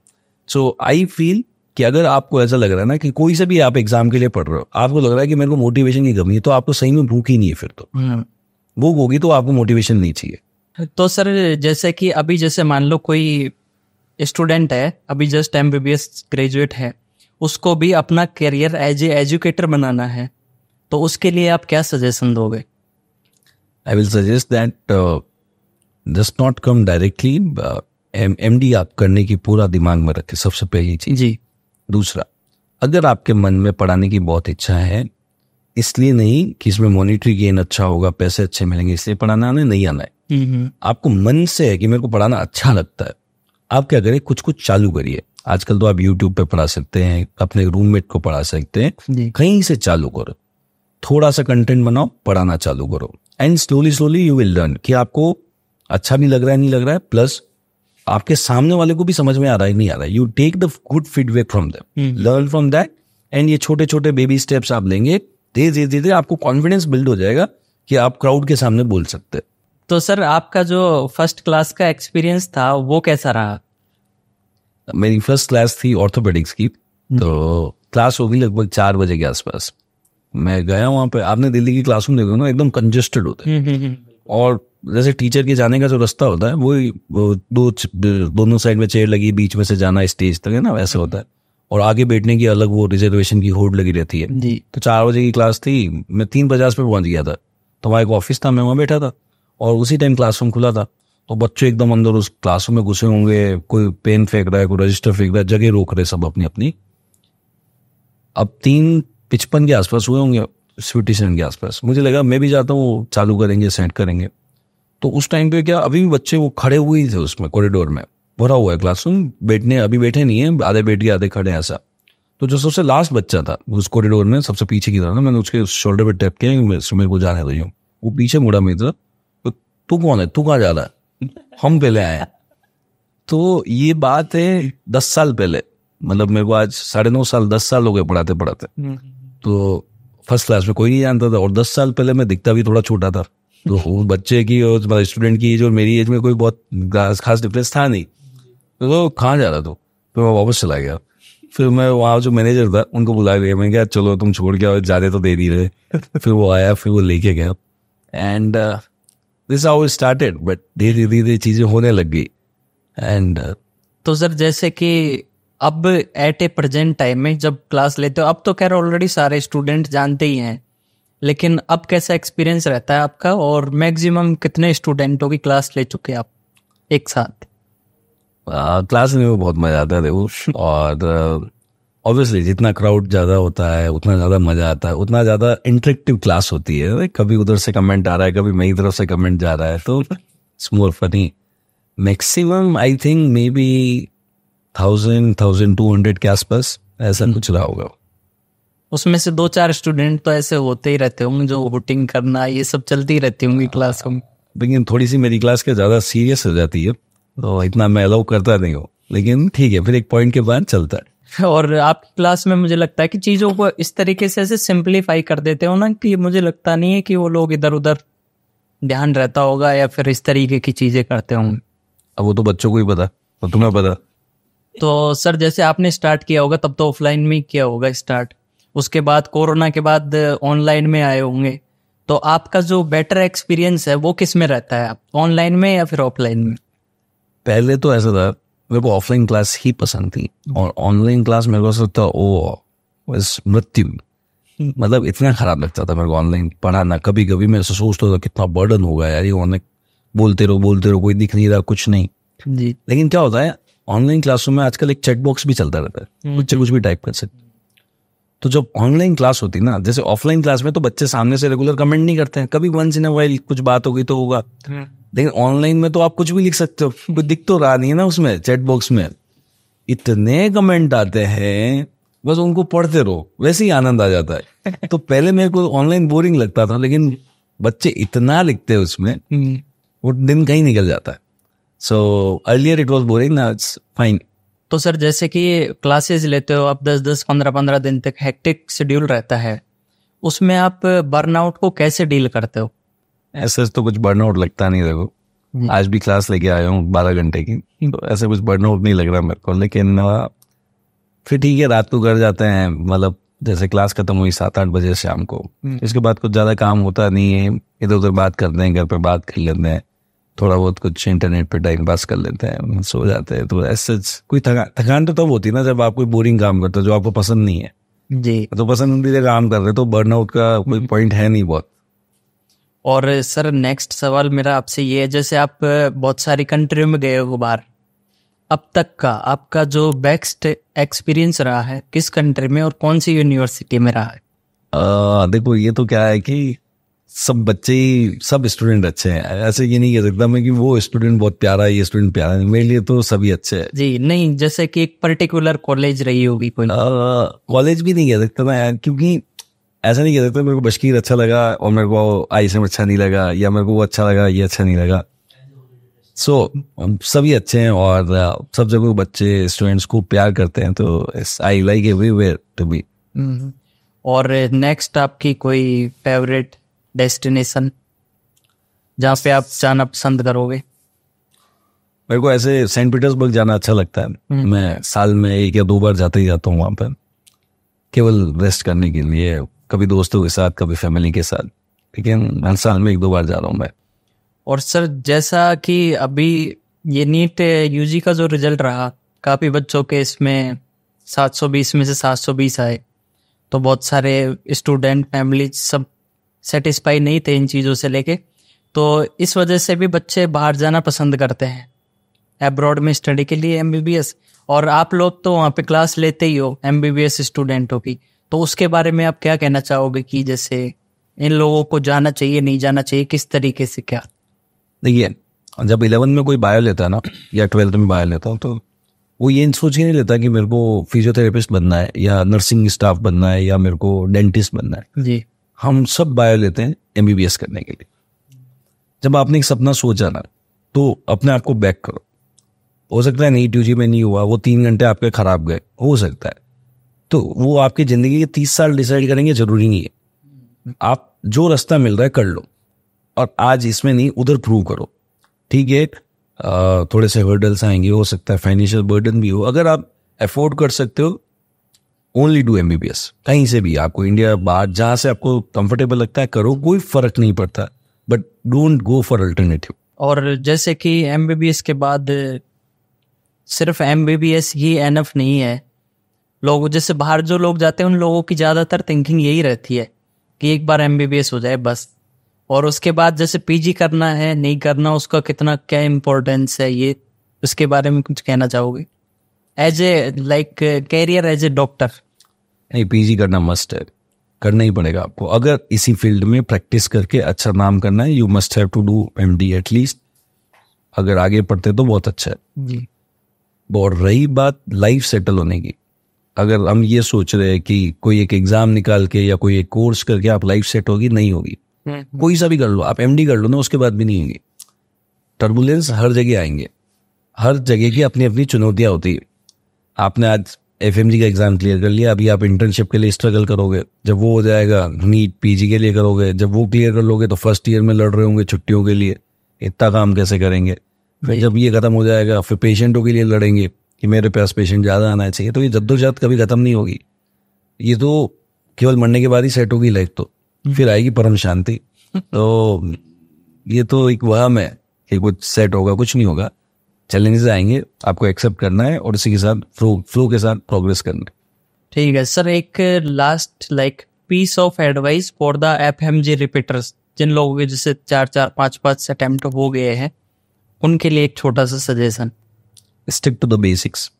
सो आई फील कि अगर आपको ऐसा लग रहा है ना कि कोई से भी आप एग्जाम के लिए पढ़ रहे हो आपको लग रहा है कि मेरे को मोटिवेशन की कमी है तो आपको सही में भूख ही नहीं है फिर तो हम्म। भूख होगी तो आपको मोटिवेशन नहीं चाहिए तो सर जैसे कि अभी जैसे मान लो कोई स्टूडेंट है अभी जस्ट एम बी ग्रेजुएट है उसको भी अपना करियर एज ए एजुकेटर बनाना है तो उसके लिए आप क्या सजेशन दोगे I will suggest that just not come directly M D आप करने की पूरा दिमाग में रखें सबसे पहली चीज जी दूसरा अगर आपके मन में पढ़ाने की बहुत इच्छा है इसलिए नहीं कि इसमें मॉनिटरी गेन अच्छा होगा पैसे अच्छे मिलेंगे इसलिए पढ़ाना आने नहीं आना है हम्म, हम्म। आपको मन से है कि मेरे को पढ़ाना अच्छा लगता है आप क्या करें कुछ कुछ चालू करिए आजकल तो आप यूट्यूब पे पढ़ा सकते हैं अपने रूममेट को पढ़ा सकते हैं कहीं से चालू करो थोड़ा सा कंटेंट बनाओ पढ़ाना चालू करो and slowly slowly you will learn कि आपको अच्छा भी लग रहा है नहीं लग रहा है प्लस आपके सामने वाले को भी समझ में आ रहा है नहीं आ रहा है you take the good feedback from them learn from that and ये छोटे छोटे बेबी स्टेप्स आप लेंगे धीरे धीरे धीरे आपको कॉन्फिडेंस बिल्ड हो जाएगा कि आप क्राउड के सामने बोल सकते तो सर आपका जो फर्स्ट क्लास का एक्सपीरियंस था वो कैसा रहा मेरी फर्स्ट क्लास थी ऑर्थोपेडिक्स की हम्म। तो क्लास होगी लगभग चार बजे के आसपास मैं गया वहाँ पे आपने दिल्ली की क्लासरूम देखो ना एकदम कंजेस्टेड होते है हम्म, हम्म, और जैसे टीचर के जाने का जो रास्ता होता है वो, वो दो दोनों साइड में चेयर लगी बीच में से जाना स्टेज तक है ना वैसे होता है और आगे बैठने की अलग वो रिजर्वेशन की होड लगी रहती है जी तो चार बजे की क्लास थी मैं तीन पचास पे पहुंच गया था तो वहाँ एक ऑफिस था मैं वहाँ बैठा था और उसी टाइम क्लासरूम खुला था तो बच्चे एकदम अंदर उस क्लासरूम में घुसे होंगे कोई पेन फेंक रहा है कोई रजिस्टर फेंक रहा है जगह रोक रहे सब अपनी अपनी अब तीन पिचपन के आसपास हुए होंगे स्वीटिशन के आसपास मुझे लगा मैं भी जाता हूँ वो चालू करेंगे सेंट करेंगे तो उस टाइम पे क्या अभी भी बच्चे वो खड़े हुए थे उसमें कॉरिडोर में भरा हुआ है क्लासरूम बैठने अभी बैठे नहीं है आधे बैठ गए आधे खड़े हैं ऐसा तो जो सबसे लास्ट बच्चा था उस कॉरिडोर में सबसे पीछे की तरह ना मैंने उसके शोल्डर पर टैप किया मेरे को जाने दो वो पीछे मुड़ा मेरी तरफ तो तू कौन है तू कहाँ जा रहा है हम पहले आए तो ये बात है दस साल पहले मतलब मेरे को आज साढ़े नौ साल दस साल हो गए पढ़ाते पढ़ाते हम्म। तो फर्स्ट क्लास में कोई नहीं जानता था और दस साल पहले मैं दिखता भी थोड़ा छोटा था तो बच्चे की और स्टूडेंट की एज और मेरी एज में कोई बहुत खास डिफरेंस था नहीं तो कहाँ जा रहा तू फिर मैं वापस चला गया फिर मैं वहाँ जो मैनेजर था उनको बुला लिया मैंने कहा चलो तुम छोड़ के आओ जाने तो दे नहीं रहे फिर वो आया फिर वो लेके गया and this how started but धीरे धीरे चीज़ें होने लग गई एंड uh, तो सर जैसे कि अब एट ए प्रेजेंट टाइम में जब क्लास लेते हो अब तो खैर ऑलरेडी सारे स्टूडेंट जानते ही हैं लेकिन अब कैसा एक्सपीरियंस रहता है आपका और मैक्सिमम कितने स्टूडेंटों की क्लास ले चुके आप एक साथ क्लास हाँ, में बहुत मजा आता है देखो और ऑब्वियसली uh, जितना क्राउड ज़्यादा होता है उतना ज़्यादा मज़ा आता है उतना ज़्यादा इंटरेक्टिव क्लास होती है कभी उधर से कमेंट आ रहा है कभी मेरी तरफ से कमेंट जा रहा है तो it's more funny maximum I think maybe thousand thousand two hundred के आसपास ऐसा हम्म। कुछ रहा होगा उसमें से दो चार स्टूडेंट तो ऐसे होते ही रहते होंगे जो वोटिंग करना ये सब चलती रहती होंगी क्लास हाँ। में लेकिन थोड़ी सी मेरी क्लास के ज़्यादा सीरियस हो जाती है तो इतना मैं अलाउ करता नहीं हूँ लेकिन ठीक है फिर एक पॉइंट के बाद चलता है और आप क्लास में मुझे लगता है कि चीज़ों को इस तरीके से ऐसे सिंप्लीफाई कर देते हो ना कि मुझे लगता नहीं है कि वो लोग इधर उधर ध्यान रहता होगा या फिर इस तरीके की चीज़ें करते होंगे अब वो तो बच्चों को ही पता तो तुम्हें पता तो सर जैसे आपने स्टार्ट किया होगा तब तो ऑफलाइन में किया होगा स्टार्ट उसके बाद कोरोना के बाद ऑनलाइन में आए होंगे तो आपका जो बेटर एक्सपीरियंस है वो किस में रहता है आप ऑनलाइन में या फिर ऑफलाइन में पहले तो ऐसा था मेरे को ऑफलाइन क्लास ही पसंद थी और ऑनलाइन क्लास मेरे को लगता ओ मृत्यु मतलब इतना खराब लगता था मेरे को ऑनलाइन पढ़ाना कभी कभी मैं ऐसा सोचता था कितना बर्डन होगा यार ये ऑनलाइन बोलते रहो बोलते रहो कोई दिख नहीं रहा कुछ नहीं जी लेकिन क्या होता है ऑनलाइन क्लासरूम में आजकल एक चेक बॉक्स भी चलता रहता है हम्म। कुछ कुछ भी टाइप कर सकते तो जब ऑनलाइन क्लास होती ना जैसे ऑफलाइन क्लास में तो बच्चे सामने से रेगुलर कमेंट नहीं करते हैं कभी वंस इन वाइल कुछ बात होगी तो होगा हम्म। लेकिन ऑनलाइन में तो आप कुछ भी लिख सकते हो कुछ दिख तो रहा नहीं है ना उसमें चैट बॉक्स में इतने कमेंट आते हैं बस उनको पढ़ते रहो वैसे ही आनंद आ जाता है तो पहले मेरे को ऑनलाइन बोरिंग लगता था लेकिन बच्चे इतना लिखते हैं उसमें हम्म। वो दिन कहीं निकल जाता है so earlier it was boring ना इट्स फाइन तो सर जैसे कि क्लासेस लेते हो आप दस दस पंद्रह पंद्रह दिन तक हेक्टिक शेड्यूल रहता है उसमें आप बर्नआउट को कैसे डील करते हो ऐसे तो कुछ बर्नआउट लगता नहीं देखो हम्म। आज भी क्लास लेके आया हूँ बारह घंटे की तो हम्म। ऐसे कुछ बर्नआउट नहीं लग रहा मेरे को लेकिन फिर ठीक है रात को घर जाते हैं मतलब जैसे क्लास खत्म हुई सात आठ बजे शाम को हम्म। इसके बाद कुछ ज़्यादा काम होता नहीं है इधर उधर बात करते हैं घर पर बात कर लेते हैं थोड़ा बहुत कुछ इंटरनेट पे टाइम पास कर लेते हैं सो जाते हैं तो ऐसे कोई थका थकान तो तब तो होती है ना जब आप कोई बोरिंग काम करते हो जो आपको पसंद नहीं है जी तो पसंद भी काम कर रहे तो बर्नआउट का कोई पॉइंट हम्म। है नहीं बहुत और सर नेक्स्ट सवाल मेरा आपसे ये है जैसे आप बहुत सारी कंट्री में गए हो बाहर अब तक का आपका जो बेस्ट एक्सपीरियंस रहा है किस कंट्री में और कौन सी यूनिवर्सिटी में रहा है आ, देखो ये तो क्या है कि सब बच्चे ही सब स्टूडेंट अच्छे हैं ऐसे ये नहीं कह सकता मैं कि वो स्टूडेंट बहुत प्यारा है ये स्टूडेंट प्यारा है मेरे लिए तो सभी अच्छे हैं जी नहीं जैसे कि एक पर्टिकुलर कॉलेज रही होगी कोई कॉलेज भी नहीं कह सकता मैं क्योंकि ऐसा नहीं कह सकता मेरे को बशकीर अच्छा लगा और मेरे को आई एस अच्छा नहीं लगा या मेरे को वो अच्छा लगा ये अच्छा नहीं लगा सो so, सभी अच्छे हैं और सब जगह बच्चे स्टूडेंट्स को प्यार करते हैं तो I like everywhere to be और नेक्स्ट आपकी कोई फेवरेट डेस्टिनेशन जहाँ पे आप जाना पसंद करोगे मेरे को ऐसे सेंट पीटर्सबर्ग जाना अच्छा लगता है हम्म। मैं साल में एक या दो बार जाते ही जाता हूँ वहाँ पर केवल रेस्ट करने के लिए कभी दोस्तों के साथ कभी फैमिली के साथ लेकिन हर साल में एक दो बार जा रहा हूँ मैं और सर जैसा कि अभी ये नीट यूजी का जो रिजल्ट रहा काफ़ी बच्चों के इसमें 720 में से 720 आए तो बहुत सारे स्टूडेंट फैमिली सब सेटिस्फाई नहीं थे इन चीज़ों से लेके तो इस वजह से भी बच्चे बाहर जाना पसंद करते हैं एब्रॉड में स्टडी के लिए एम और आप लोग तो वहाँ पे क्लास लेते ही हो एम स्टूडेंटों की तो उसके बारे में आप क्या कहना चाहोगे कि जैसे इन लोगों को जाना चाहिए नहीं जाना चाहिए किस तरीके से क्या देखिए जब इलेवन में कोई बायो लेता है ना या ट्वेल्थ में बायो लेता हूँ तो वो ये सोच ही नहीं लेता कि मेरे को फिजियोथेरेपिस्ट बनना है या नर्सिंग स्टाफ बनना है या मेरे को डेंटिस्ट बनना है जी हम सब बायो लेते हैं एम करने के लिए जब आपने एक सपना सोचा ना तो अपने आप को बैक करो हो सकता है नहीं ट्यूजी में नहीं हुआ वो तीन घंटे आपके खराब गए हो सकता है तो वो आपकी ज़िंदगी के तीस साल डिसाइड करेंगे जरूरी नहीं है आप जो रास्ता मिल रहा है कर लो और आज इसमें नहीं उधर प्रूव करो ठीक है थोड़े से हर्डल्स आएंगे हो सकता है फाइनेंशियल बर्डन भी हो अगर आप अफोर्ड कर सकते हो only do M B B S कहीं से भी आपको इंडिया बाहर जहाँ से आपको कंफर्टेबल लगता है करो कोई फर्क नहीं पड़ता but don't go for alternative और जैसे कि एम बी बी एस के बाद सिर्फ एम बी बी एस ही एनफ नहीं है लोग जैसे बाहर जो लोग जाते हैं उन लोगों की ज़्यादातर थिंकिंग यही रहती है कि एक बार एम बी बी एस हो जाए बस और उसके बाद जैसे पी जी करना है नहीं करना उसका कितना क्या इम्पोर्टेंस है ये उसके बारे में कुछ कहना चाहोगे as a like career as a doctor नहीं पीजी करना मस्ट है करना ही पड़ेगा आपको अगर इसी फील्ड में प्रैक्टिस करके अच्छा नाम करना है you must have to do MD at least अगर आगे पढ़ते तो बहुत अच्छा है जी और रही बात लाइफ सेटल होने की अगर हम ये सोच रहे हैं कि कोई एक एग्जाम निकाल के या कोई एक कोर्स करके आप लाइफ सेट होगी नहीं होगी हम्म, हम्म। कोई सा भी कर लो आप एमडी कर लो ना उसके बाद भी नहीं होंगे टर्बुलेंस हर जगह आएंगे हर जगह की अपनी अपनी चुनौतियां होती है आपने आज एफ का एग्जाम क्लियर कर लिया अभी आप इंटर्नशिप के लिए स्ट्रगल करोगे जब वो हो जाएगा नीट पी के लिए करोगे जब वो क्लियर कर लोगे तो फर्स्ट ईयर में लड़ रहे होंगे छुट्टियों के लिए इतना काम कैसे करेंगे फिर जब ये ख़त्म हो जाएगा फिर पेशेंटों के लिए लड़ेंगे कि मेरे पास पेशेंट ज़्यादा आना चाहिए तो ये जद्दोजहद कभी ख़त्म नहीं होगी ये तो केवल मरने के बाद ही सेट होगी लाइफ तो हम्म। फिर आएगी परम शांति तो ये तो एक वहम है कि कुछ सेट होगा कुछ नहीं होगा चैलेंजेस आएंगे आपको एक्सेप्ट करना है और इसी के साथ फ्लो फ्लो के साथ प्रोग्रेस करना है ठीक है सर एक last like piece of advice for the F M G repeaters जिन लोगों के जैसे चार चार पाँच पाँच अटैम्प्ट हो गए हैं उनके लिए एक छोटा सा suggestion stick to the basics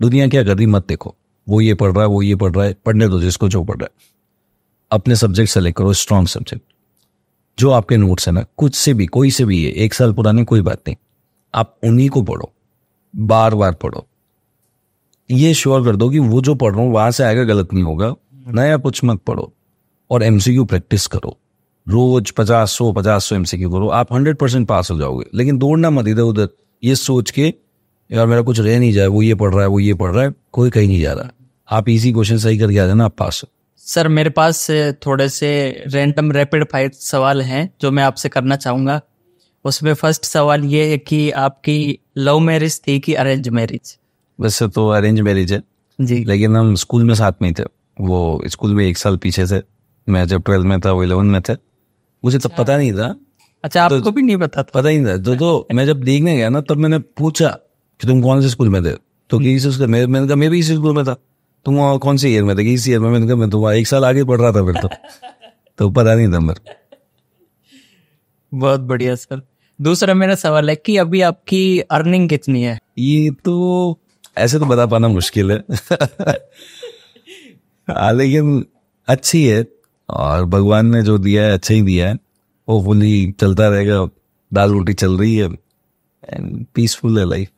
दुनिया क्या कर रही मत देखो वो ये पढ़ रहा है वो ये पढ़ रहा है पढ़ने दो जिसको जो पढ़ रहा है अपने सब्जेक्ट सेलेक्ट करो स्ट्रॉन्ग सब्जेक्ट जो आपके नोट्स हैं ना कुछ से भी कोई से भी है एक साल पुराने कोई बात नहीं आप उन्हीं को पढ़ो बार बार पढ़ो ये श्योर कर दो कि वो जो पढ़ रहा हूँ वहां से आएगा गलत नहीं होगा नया कुछ मत पढ़ो और एमसीक्यू प्रैक्टिस करो रोज पचास सौ पचास सौ एमसीक्यू करो आप हंड्रेड परसेंट पास हो जाओगे लेकिन दौड़ना मत इधर उधर ये सोच के यार मेरा कुछ रह नहीं जाए वो ये पढ़ रहा है वो ये पढ़ रहा है कोई कहीं नहीं जा रहा आप इजी क्वेश्चन सही करके आ जाना आप पास हो सर मेरे पास थोड़े से रैंडम रैपिड फायर सवाल हैं जो मैं आपसे करना चाहूँगा उसमें फर्स्ट सवाल ये है कि आपकी लव मैरिज थी कि अरेंज मैरिज वैसे तो अरेंज मैरिज है जी लेकिन हम स्कूल में साथ में ही थे वो स्कूल में एक साल पीछे थे मैं जब ट्वेल्थ में था वो इलेवन में थे मुझे तब अच्छा। पता नहीं था अच्छा तो आपको तो, भी नहीं पता था पता ही नहीं था तो, तो मैं जब देखने गया ना तब मैंने पूछा कि तुम कौन से स्कूल में थे तो किसी से उसका मैं मैंने कहा मैं भी इसी स्कूल में था तुम कौन से ईयर में था कि इस ईयर में मैंने कहा मैं तुम्हारा तो एक साल आगे पढ़ रहा था फिर तो तो पता नहीं था मेरे बहुत बढ़िया सर दूसरा मेरा सवाल है कि अभी आपकी अर्निंग कितनी है ये तो ऐसे तो बता पाना मुश्किल है हाँ, लेकिन अच्छी है और भगवान ने जो दिया है अच्छा ही दिया है होली चलता रहेगा दाल रोटी चल रही है एंड पीसफुल है लाइफ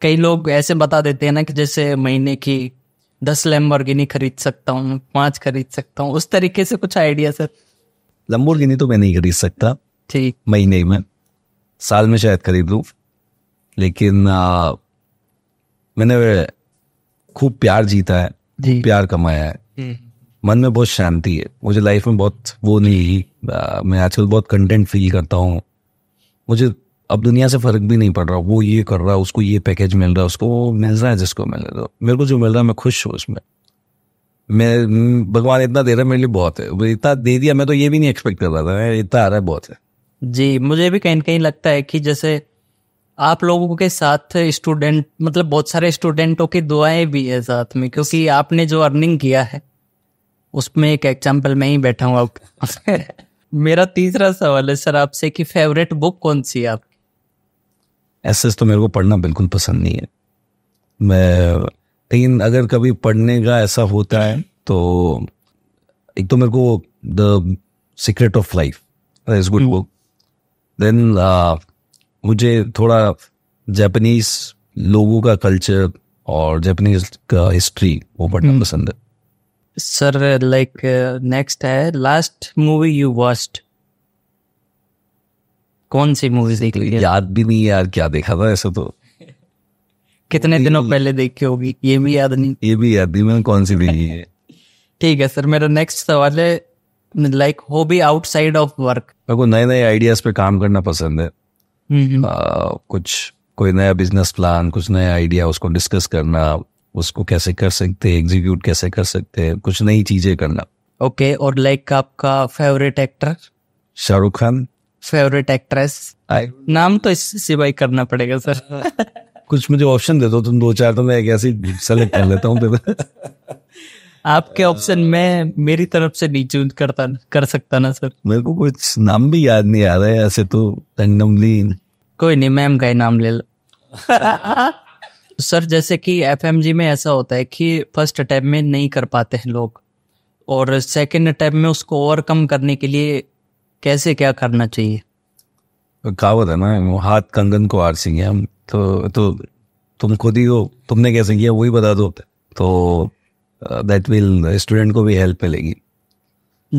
कई लोग ऐसे बता देते हैं ना कि जैसे महीने की दस लैम्बोर्गिनी खरीद सकता हूँ पांच खरीद सकता हूँ उस तरीके से कुछ आइडिया सर लम्बोर्गिनी तो मैं नहीं खरीद सकता ठीक महीने में साल में शायद खरीद लूँ लेकिन आ, मैंने खूब प्यार जीता है जी। प्यार कमाया है हम्म। मन में बहुत शांति है मुझे लाइफ में बहुत वो नहीं है मैं आजकल बहुत कंटेंट फील करता हूँ मुझे अब दुनिया से फर्क भी नहीं पड़ रहा वो ये कर रहा है उसको ये पैकेज मिल रहा है उसको वो मिल रहा है जिसको मिल रहा है मेरे को जो मिल रहा है मैं खुश हूँ उसमें मैं हम्म, भगवान इतना दे रहा है मेरे लिए बहुत है इतना दे दिया मैं तो ये भी नहीं एक्सपेक्ट कर रहा था इतना आ रहा है बहुत है जी मुझे भी कहीं ना कहीं लगता है कि जैसे आप लोगों के साथ स्टूडेंट मतलब बहुत सारे स्टूडेंटों की दुआएं भी है साथ में क्योंकि आपने जो अर्निंग किया है उसमें एक एग्जाम्पल मैं ही बैठा हूँ आप मेरा तीसरा सवाल है सर आपसे कि फेवरेट बुक कौन सी है आपकी ऐसे तो मेरे को पढ़ना बिल्कुल पसंद नहीं है मैं लेकिन अगर कभी पढ़ने का ऐसा होता है तो एक तो मेरे को the secret of life is good book then uh, मुझे थोड़ा जैपनीज लोगों का कल्चर और जैपनीज का हिस्ट्री वो पढ़ना hmm. पसंद है सर लाइक नेक्स्ट है लास्ट मूवी यू वॉस्ट कौन सी मूवी देख ली याद भी नहीं यार क्या देखा था ऐसा तो कितने दिनों पहले देखी होगी ये भी याद नहीं ये भी याद नहीं मैंने कौन सी देखी है ठीक है सर मेरा नेक्स्ट सवाल है लाइक हो भी आउटसाइड ऑफ वर्क मेरे को नए नए आइडियाज पे काम करना पसंद है mm-hmm. आ, कुछ कोई नया बिजनेस प्लान कुछ नया आइडिया उसको डिस्कस करना उसको कैसे कर सकते हैं एग्जीक्यूट कैसे कर सकते हैं कुछ नई चीजें करना ओके okay, और लाइक like आपका favourite actor Shahrukh Khan favourite actress नाम तो इस सिवाय करना पड़ेगा सर कुछ मुझे ऑप्शन दे दो तुम दो चार तो मैं एक ऐसी सेलेक्ट कर लेता हूँ आपके ऑप्शन में मेरी तरफ से नहीं चूज करता कर सकता ना सर मेरे को कुछ नाम भी याद नहीं आ रहा है ऐसे तो रैंडमली कोई नहीं मैम का नाम ले लो सर जैसे कि एफ में ऐसा होता है कि फर्स्ट अटैम्प में नहीं कर पाते हैं लोग और सेकेंड अटैम्प में उसको ओवरकम करने के लिए कैसे क्या करना चाहिए कहावत है ना हाथ कंगन को हार सिंह हम तो तो तुम खुद ही हो तुमने कैसे किया वही बता दो तो दैट विल स्टूडेंट को भी हेल्प मिलेगी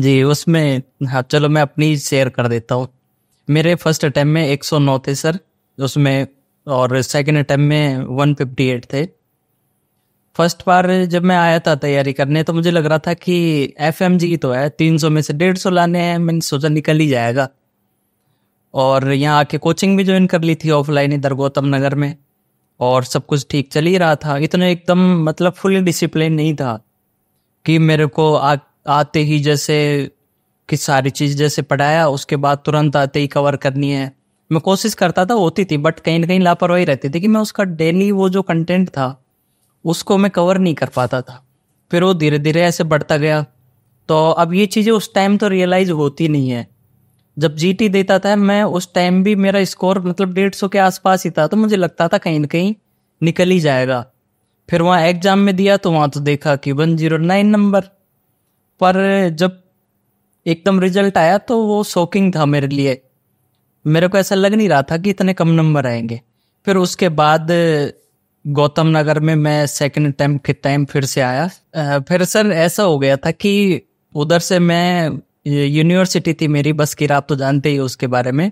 जी उसमें हाँ चलो मैं अपनी शेयर कर देता हूँ मेरे फर्स्ट अटैम्प में 109 थे सर उसमें और सेकंड अटैम्प में 158 थे फर्स्ट बार जब मैं आया था तैयारी करने तो मुझे लग रहा था कि एफ एम जी तो है 300 में से 150 लाने हैं मैंने सोचा निकल ही जाएगा और यहाँ आके कोचिंग भी ज्वाइन कर ली थी ऑफलाइन इधर गौतम नगर में और सब कुछ ठीक चल ही रहा था इतना एकदम मतलब फुल डिसिप्लिन नहीं था कि मेरे को आ, आते ही जैसे कि सारी चीज़ जैसे पढ़ाया उसके बाद तुरंत आते ही कवर करनी है मैं कोशिश करता था होती थी बट कहीं ना कहीं लापरवाही रहती थी कि मैं उसका डेली वो जो कंटेंट था उसको मैं कवर नहीं कर पाता था फिर वो धीरे धीरे ऐसे बढ़ता गया तो अब ये चीज़ें उस टाइम तो रियलाइज़ होती नहीं है जब जीटी देता था मैं उस टाइम भी मेरा स्कोर मतलब डेढ़ सौ के आसपास ही था तो मुझे लगता था कहीं ना कहीं निकल ही जाएगा फिर वहाँ एग्जाम में दिया तो वहाँ तो देखा कि वन जीरो नाइन नंबर पर जब एकदम रिजल्ट आया तो वो शॉकिंग था मेरे लिए मेरे को ऐसा लग नहीं रहा था कि इतने कम नंबर आएंगे फिर उसके बाद गौतम नगर में मैं सेकंड टाइम के टाइम फिर से आया फिर सर ऐसा हो गया था कि उधर से मैं यूनिवर्सिटी थी मेरी बस की आप तो जानते ही उसके बारे में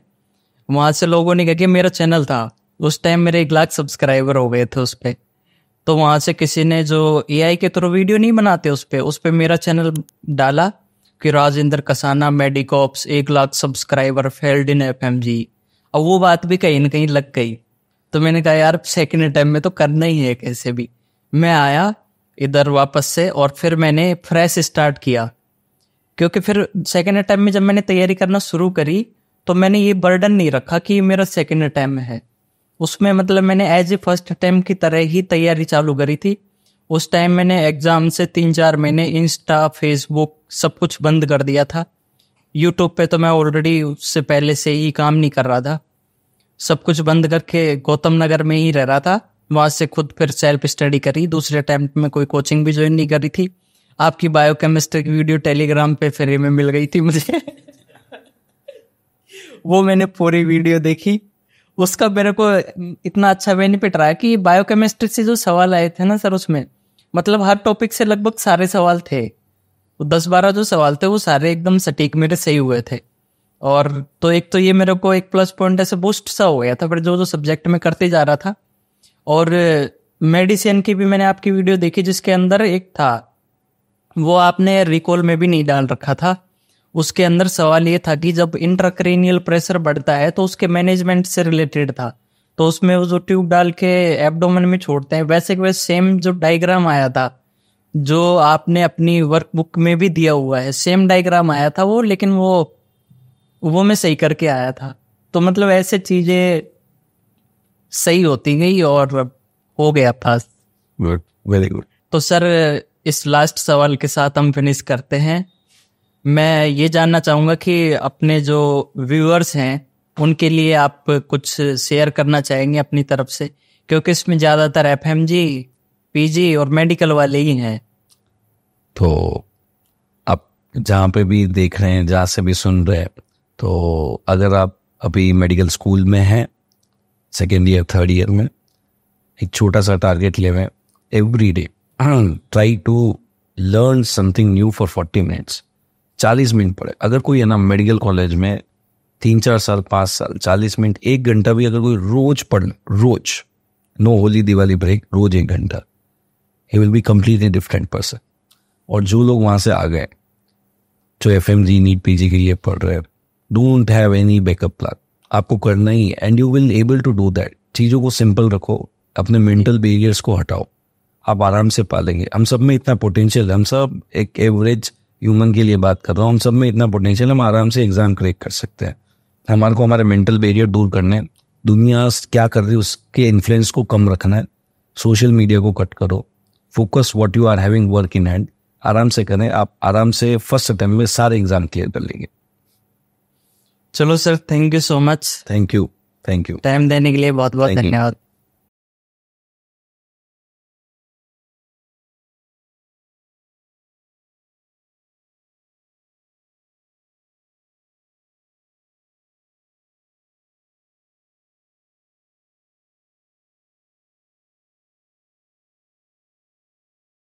वहाँ से लोगों ने कहा कि मेरा चैनल था उस टाइम मेरे एक लाख सब्सक्राइबर हो गए थे उस पर तो वहाँ से किसी ने जो ए के थ्रू वीडियो नहीं बनाते उस पर उस पर मेरा चैनल डाला कि राजेंद्र कसाना मेडिकॉप्स एक lakh subscriber failed in F G अब वो बात भी कहीं ना कहीं लग गई तो मैंने कहा यार सेकेंड अटैम्प में तो करना ही है कैसे भी मैं आया इधर वापस से और फिर मैंने फ्रेश स्टार्ट किया क्योंकि फिर सेकेंड अटैम्प में जब मैंने तैयारी करना शुरू करी तो मैंने ये बर्डन नहीं रखा कि मेरा सेकेंड अटैम्प है उसमें मतलब मैंने एज ए फर्स्ट अटैम्प की तरह ही तैयारी चालू करी थी उस टाइम मैंने एग्ज़ाम से तीन चार महीने इंस्टा फेसबुक सब कुछ बंद कर दिया था यूट्यूब पे तो मैं ऑलरेडी उससे पहले से ही काम नहीं कर रहा था सब कुछ बंद करके गौतम नगर में ही रह रहा था वहाँ से खुद फिर सेल्फ स्टडी करी दूसरे अटैम्प्ट में कोई कोचिंग भी ज्वाइन नहीं करी थी आपकी बायोकेमिस्ट्री की वीडियो टेलीग्राम पे फ्री में मिल गई थी मुझे वो मैंने पूरी वीडियो देखी उसका मेरे को इतना अच्छा बेनिफिट रहा कि बायोकेमिस्ट्री से जो सवाल आए थे ना सर उसमें मतलब हर टॉपिक से लगभग सारे सवाल थे दस बारह जो सवाल थे वो सारे एकदम सटीक मेरे सही हुए थे और तो एक तो ये मेरे को एक प्लस पॉइंट ऐसे बूस्ट सा हो गया था पर जो जो सब्जेक्ट में करते जा रहा था और मेडिसिन की भी मैंने आपकी वीडियो देखी जिसके अंदर एक था वो आपने रिकॉल में भी नहीं डाल रखा था उसके अंदर सवाल ये था कि जब इंट्राक्रेनियल प्रेशर बढ़ता है तो उसके मैनेजमेंट से रिलेटेड था तो उसमें वो जो ट्यूब डाल के एबडोमन में छोड़ते हैं वैसे के वैसे सेम जो डायग्राम आया था जो आपने अपनी वर्कबुक में भी दिया हुआ है सेम डायग्राम आया था वो लेकिन वो वो मैं सही करके आया था तो मतलब ऐसे चीज़ें सही होती गई और हो गया था वेरी गुड तो सर इस लास्ट सवाल के साथ हम फिनिश करते हैं मैं ये जानना चाहूँगा कि अपने जो व्यूअर्स हैं उनके लिए आप कुछ शेयर करना चाहेंगे अपनी तरफ से क्योंकि इसमें ज़्यादातर F M G P G और मेडिकल वाले ही हैं तो आप जहाँ पे भी देख रहे हैं जहाँ से भी सुन रहे हैं तो अगर आप अभी मेडिकल स्कूल में हैं सेकेंड ईयर थर्ड ईयर में एक छोटा सा टारगेट ले हुए every day try to learn something new for forty minutes चालीस मिनट पड़े अगर कोई है ना मेडिकल कॉलेज में तीन चार साल पाँच साल चालीस मिनट एक घंटा भी अगर कोई रोज पढ़ रोज नो होली दिवाली ब्रेक रोज एक घंटा ही will be completely different person और जो लोग वहाँ से आ गए जो F M G NEET P G के लिए पढ़ रहे don't have any backup plan आपको करना ही and you will able to do that चीज़ों को सिंपल रखो अपने मेंटल बेरियर्स को हटाओ आप आराम से पालेंगे हम सब में इतना पोटेंशियल है हम सब एक एवरेज ह्यूमन के लिए बात कर रहा हूँ हम सब में इतना पोटेंशियल हम आराम से एग्जाम क्रेक कर सकते हैं हमारे को हमारे मेंटल बैरियर दूर करने हैं दुनिया क्या कर रही है उसके इन्फ्लुएंस को कम रखना है सोशल मीडिया को कट करो focus what you are having work in hand आराम से करें आप आराम से फर्स्ट अटेम्प्ट में सारे एग्जाम क्लियर कर लेंगे चलो sir thank you so much thank you thank you time देने के लिए बहुत बहुत धन्यवाद